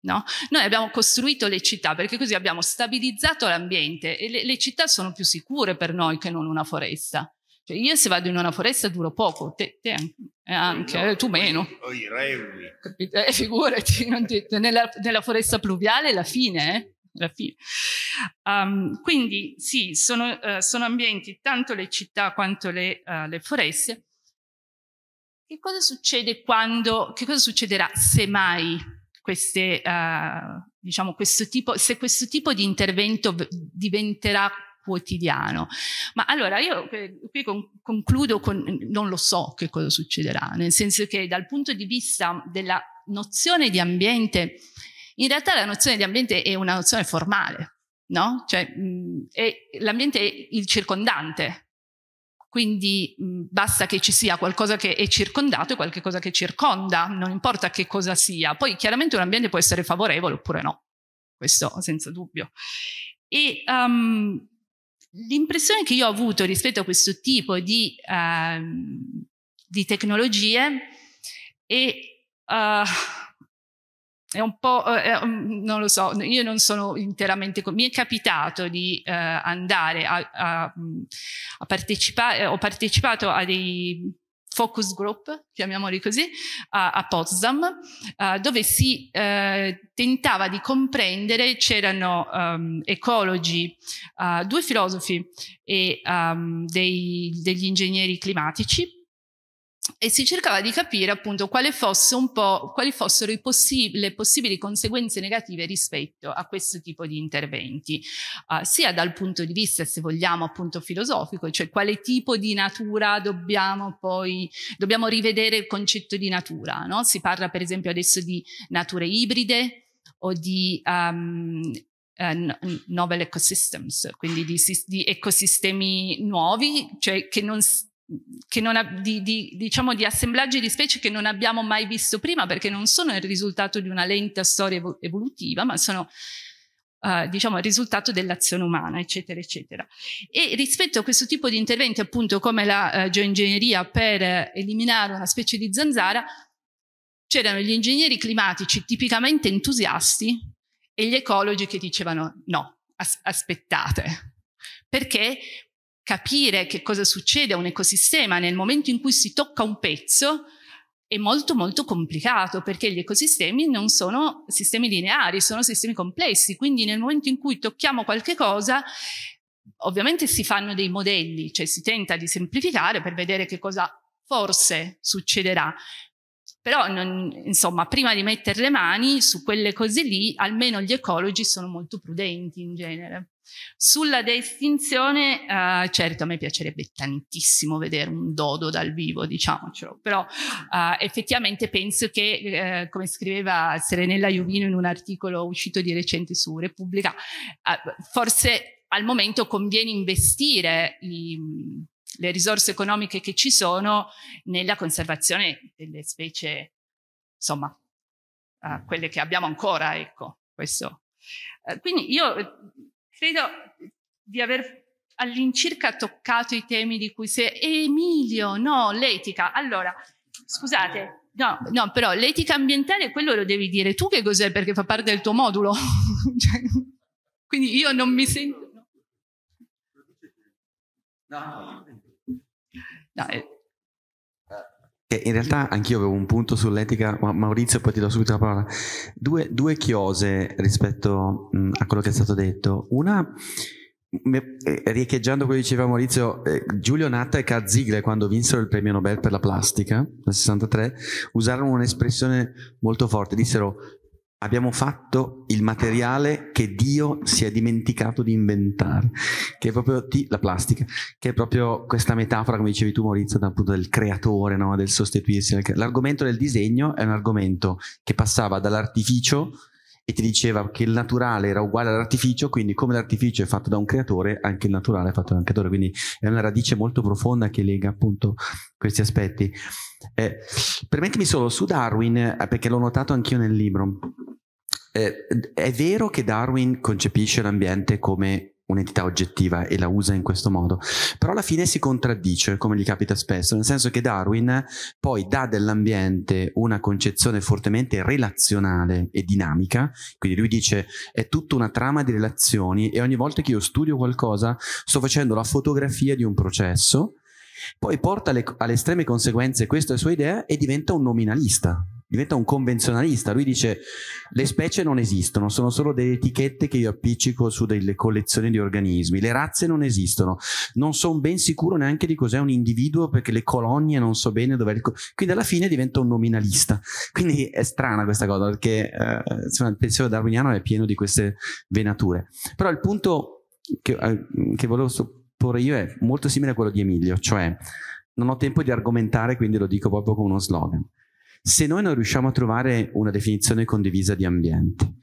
Speaker 4: No? Noi abbiamo costruito le città perché così abbiamo stabilizzato l'ambiente e le, le città sono più sicure per noi che non una foresta. Cioè io se vado in una foresta duro poco, te, te eh, eh, anche, no, tu meno. O i rewi. Eh, figurati, ti, nella, nella, foresta pluviale è la fine, eh? alla fine. Um, quindi sì, sono, uh, sono, ambienti tanto le città quanto le, uh, le foreste. Che cosa succede quando, che cosa succederà se mai queste, uh, diciamo questo tipo, se questo tipo di intervento diventerà quotidiano. Ma allora io qui con, concludo con non lo so che cosa succederà, nel senso che dal punto di vista della nozione di ambiente in realtà la nozione di ambiente è una nozione formale, no? Cioè, mh, è, l'ambiente è il circondante, quindi mh, basta che ci sia qualcosa che è circondato e qualcosa che circonda, non importa che cosa sia. Poi chiaramente un ambiente può essere favorevole oppure no, questo senza dubbio. E um, l'impressione che io ho avuto rispetto a questo tipo di, uh, di tecnologie è... Uh, è un po', eh, non lo so, io non sono interamente, mi è capitato di eh, andare a, a, mm, a partecipare, eh, ho partecipato a dei focus group, chiamiamoli così, a, a Potsdam, uh, dove si uh, tentava di comprendere, c'erano um, ecologi, uh, due filosofi e um, dei, degli ingegneri climatici e si cercava di capire appunto quale fosse un po', quali fossero i possib le possibili conseguenze negative rispetto a questo tipo di interventi, uh, sia dal punto di vista, se vogliamo, appunto filosofico, cioè quale tipo di natura dobbiamo poi, dobbiamo rivedere il concetto di natura, no? Si parla per esempio adesso di nature ibride o di um, uh, novel ecosystems, quindi di, di ecosistemi nuovi, cioè che non ha, di, di, diciamo di assemblaggi di specie che non abbiamo mai visto prima perché non sono il risultato di una lenta storia evolutiva, ma sono Uh, diciamo, il risultato dell'azione umana, eccetera, eccetera. E rispetto a questo tipo di interventi, appunto, come la uh, geoingegneria per uh, eliminare una specie di zanzara, c'erano gli ingegneri climatici tipicamente entusiasti e gli ecologi che dicevano no, as aspettate. Perché? capire che cosa succede a un ecosistema nel momento in cui si tocca un pezzo è molto molto complicato perché gli ecosistemi non sono sistemi lineari, sono sistemi complessi, quindi nel momento in cui tocchiamo qualche cosa ovviamente si fanno dei modelli, cioè si tenta di semplificare per vedere che cosa forse succederà. Però, non, insomma, prima di mettere le mani su quelle cose lì, almeno gli ecologi sono molto prudenti in genere. Sulla distinzione, eh, certo, a me piacerebbe tantissimo vedere un dodo dal vivo, diciamocelo, però eh, effettivamente penso che, eh, come scriveva Serenella Iovino in un articolo uscito di recente su Repubblica, eh, forse al momento conviene investire i, le risorse economiche che ci sono nella conservazione delle specie, insomma, eh, quelle che abbiamo ancora, ecco, questo. Eh, quindi io Credo di aver all'incirca toccato i temi di cui sei Emilio, no, l'etica. Allora, scusate, no, no, però l'etica ambientale quello lo devi dire tu che cos'è perché fa parte del tuo modulo. cioè, quindi io non mi sento... No, no. no eh,
Speaker 2: che in realtà anch'io avevo un punto sull'etica, Maurizio poi ti do subito la parola, due, due chiose rispetto mh, mm, a quello che è stato detto. Una, me, eh, riecheggiando quello che diceva Maurizio, eh, Giulio Natta e Carl Ziegler quando vinsero il premio Nobel per la plastica nel 63 usarono un'espressione molto forte, dissero abbiamo fatto il materiale che Dio si è dimenticato di inventare, che è proprio ti, la plastica, che è proprio questa metafora, come dicevi tu Maurizio, dal punto del creatore, no? del sostituirsi. L'argomento del disegno è un argomento che passava dall'artificio e ti diceva che il naturale era uguale all'artificio, quindi come l'artificio è fatto da un creatore, anche il naturale è fatto da un creatore, quindi è una radice molto profonda che lega appunto questi aspetti. Eh, permettimi solo su Darwin, eh, perché l'ho notato anch'io nel libro. Eh, è vero che Darwin concepisce l'ambiente come un'entità oggettiva e la usa in questo modo. Però alla fine si contraddice, come gli capita spesso, nel senso che Darwin poi dà dell'ambiente una concezione fortemente relazionale e dinamica, quindi lui dice è tutta una trama di relazioni e ogni volta che io studio qualcosa sto facendo la fotografia di un processo, poi porta alle, alle estreme conseguenze questa sua idea e diventa un nominalista, diventa un convenzionalista, lui dice le specie non esistono, sono solo delle etichette che io appiccico su delle collezioni di organismi, le razze non esistono, non sono ben sicuro neanche di cos'è un individuo perché le colonie non so bene dov'è il... Co- quindi alla fine diventa un nominalista, quindi è strana questa cosa perché eh, insomma, il pensiero darwiniano è pieno di queste venature, però il punto che, eh, che volevo sottoporre io è molto simile a quello di Emilio, cioè non ho tempo di argomentare quindi lo dico proprio con uno slogan se noi non riusciamo a trovare una definizione condivisa di ambiente,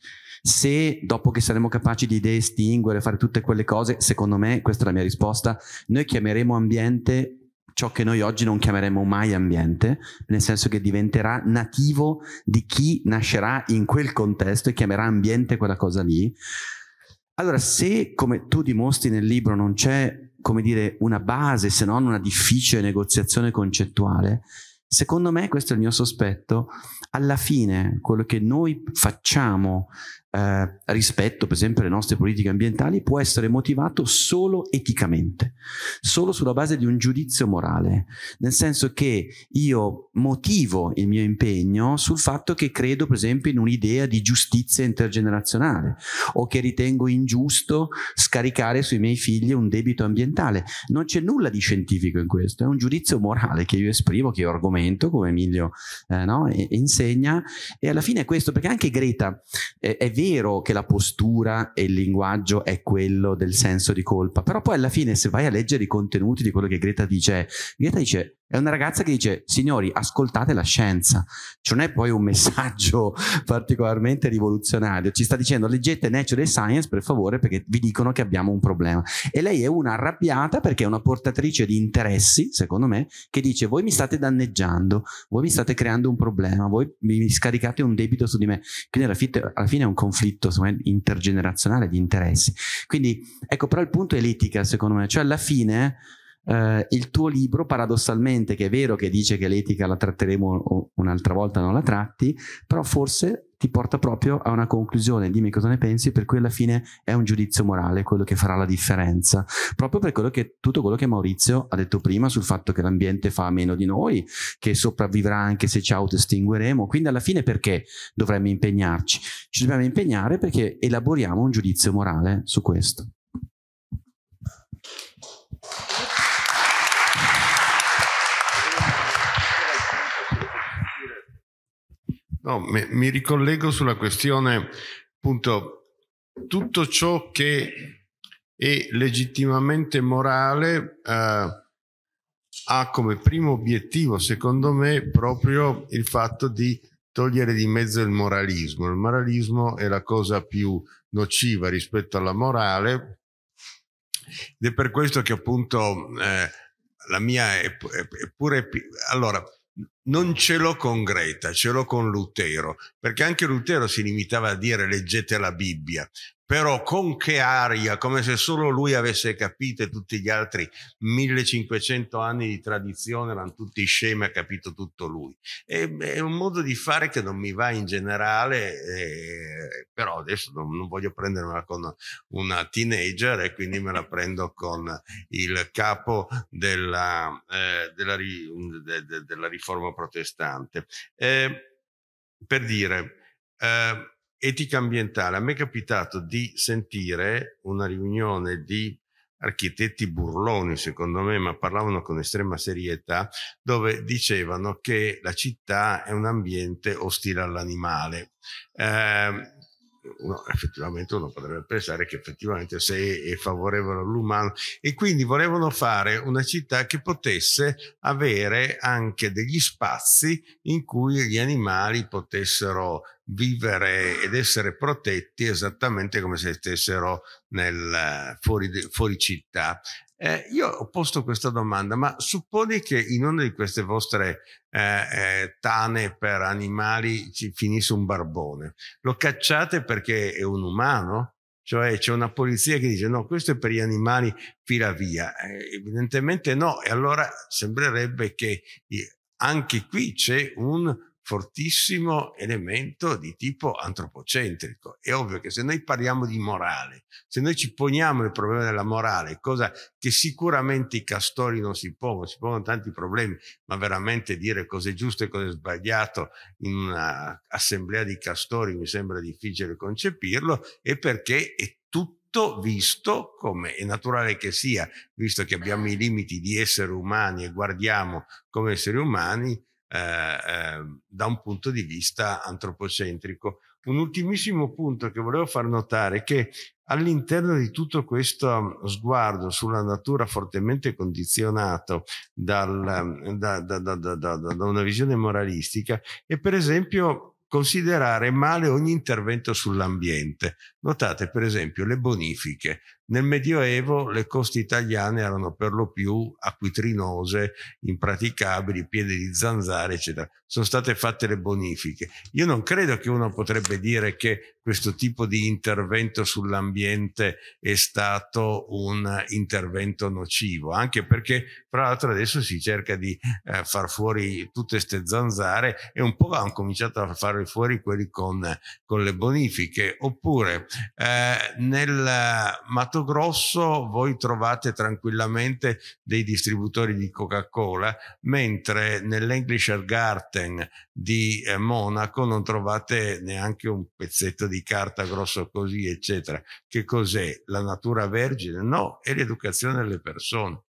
Speaker 2: se dopo che saremo capaci di distinguere, fare tutte quelle cose, secondo me, questa è la mia risposta, noi chiameremo ambiente ciò che noi oggi non chiameremo mai ambiente, nel senso che diventerà nativo di chi nascerà in quel contesto e chiamerà ambiente quella cosa lì. Allora, se come tu dimostri nel libro non c'è, come dire, una base, se non una difficile negoziazione concettuale, Secondo me, questo è il mio sospetto, alla fine quello che noi facciamo eh, rispetto per esempio alle nostre politiche ambientali può essere motivato solo eticamente, solo sulla base di un giudizio morale, nel senso che io motivo il mio impegno sul fatto che credo per esempio in un'idea di giustizia intergenerazionale o che ritengo ingiusto scaricare sui miei figli un debito ambientale. Non c'è nulla di scientifico in questo, è un giudizio morale che io esprimo, che io argomento come Emilio eh, no? e, e insegna e alla fine è questo, perché anche Greta eh, è vero che la postura e il linguaggio è quello del senso di colpa, però poi alla fine se vai a leggere i contenuti di quello che Greta dice, Greta dice è una ragazza che dice, signori, ascoltate la scienza. Cioè, non è poi un messaggio particolarmente rivoluzionario. Ci sta dicendo, leggete Natural Science per favore perché vi dicono che abbiamo un problema. E lei è una arrabbiata perché è una portatrice di interessi, secondo me, che dice, voi mi state danneggiando, voi mi state creando un problema, voi mi scaricate un debito su di me. Quindi alla fine, alla fine è un conflitto me, intergenerazionale di interessi. Quindi, ecco, però il punto è l'etica, secondo me. Cioè, alla fine eh, il tuo libro, paradossalmente, che è vero che dice che l'etica la tratteremo un'altra volta, non la tratti, però forse ti porta proprio a una conclusione, dimmi cosa ne pensi, per cui alla fine è un giudizio morale quello che farà la differenza, proprio per quello che, tutto quello che Maurizio ha detto prima sul fatto che l'ambiente fa meno di noi, che sopravvivrà anche se ci autoestingueremo, quindi alla fine perché dovremmo impegnarci? Ci dobbiamo impegnare perché elaboriamo un giudizio morale su questo.
Speaker 3: No, mi, mi ricollego sulla questione, appunto, tutto ciò che è legittimamente morale eh, ha come primo obiettivo, secondo me, proprio il fatto di togliere di mezzo il moralismo. Il moralismo è la cosa più nociva rispetto alla morale ed è per questo che appunto eh, la mia è, è, è pure... Allora, non ce l'ho con Greta, ce l'ho con Lutero, perché anche Lutero si limitava a dire leggete la Bibbia, però con che aria, come se solo lui avesse capito e tutti gli altri 1500 anni di tradizione erano tutti scemi, ha capito tutto lui. E, è un modo di fare che non mi va in generale, eh, però adesso non, non voglio prendermela con una teenager e quindi me la prendo con il capo della, eh, della, de, de, della riforma protestante. Eh, per dire... Eh, etica ambientale. A me è capitato di sentire una riunione di architetti burloni, secondo me, ma parlavano con estrema serietà, dove dicevano che la città è un ambiente ostile all'animale. Eh, uno, effettivamente uno potrebbe pensare che effettivamente se favorevole all'umano e quindi volevano fare una città che potesse avere anche degli spazi in cui gli animali potessero vivere ed essere protetti esattamente come se stessero nel, fuori, fuori città eh, io ho posto questa domanda, ma supponi che in una di queste vostre eh, eh, tane per animali ci finisse un barbone, lo cacciate perché è un umano? Cioè c'è una polizia che dice no, questo è per gli animali, fila via. Eh, evidentemente no, e allora sembrerebbe che anche qui c'è un fortissimo elemento di tipo antropocentrico. È ovvio che se noi parliamo di morale, se noi ci poniamo il problema della morale, cosa che sicuramente i castori non si pongono, si pongono tanti problemi, ma veramente dire cosa è giusto e cosa è sbagliato in un'assemblea di castori mi sembra difficile concepirlo, è perché è tutto visto come è naturale che sia, visto che abbiamo i limiti di essere umani e guardiamo come esseri umani, eh, ehm, da un punto di vista antropocentrico. Un ultimissimo punto che volevo far notare è che all'interno di tutto questo sguardo sulla natura fortemente condizionato dal, ehm, da, da, da, da una visione moralistica è per esempio considerare male ogni intervento sull'ambiente. Notate per esempio le bonifiche. Nel Medioevo le coste italiane erano per lo più acquitrinose, impraticabili, piene di zanzare, eccetera. Sono state fatte le bonifiche. Io non credo che uno potrebbe dire che questo tipo di intervento sull'ambiente è stato un intervento nocivo, anche perché fra l'altro adesso si cerca di eh, far fuori tutte queste zanzare e un po' hanno cominciato a farle fuori quelli con, con le bonifiche. Oppure eh, nel Mato Grosso voi trovate tranquillamente dei distributori di Coca-Cola, mentre nell'Englisher Garten di eh, Monaco non trovate neanche un pezzetto di carta grosso così, eccetera. Che cos'è? La natura vergine? No, è l'educazione delle persone.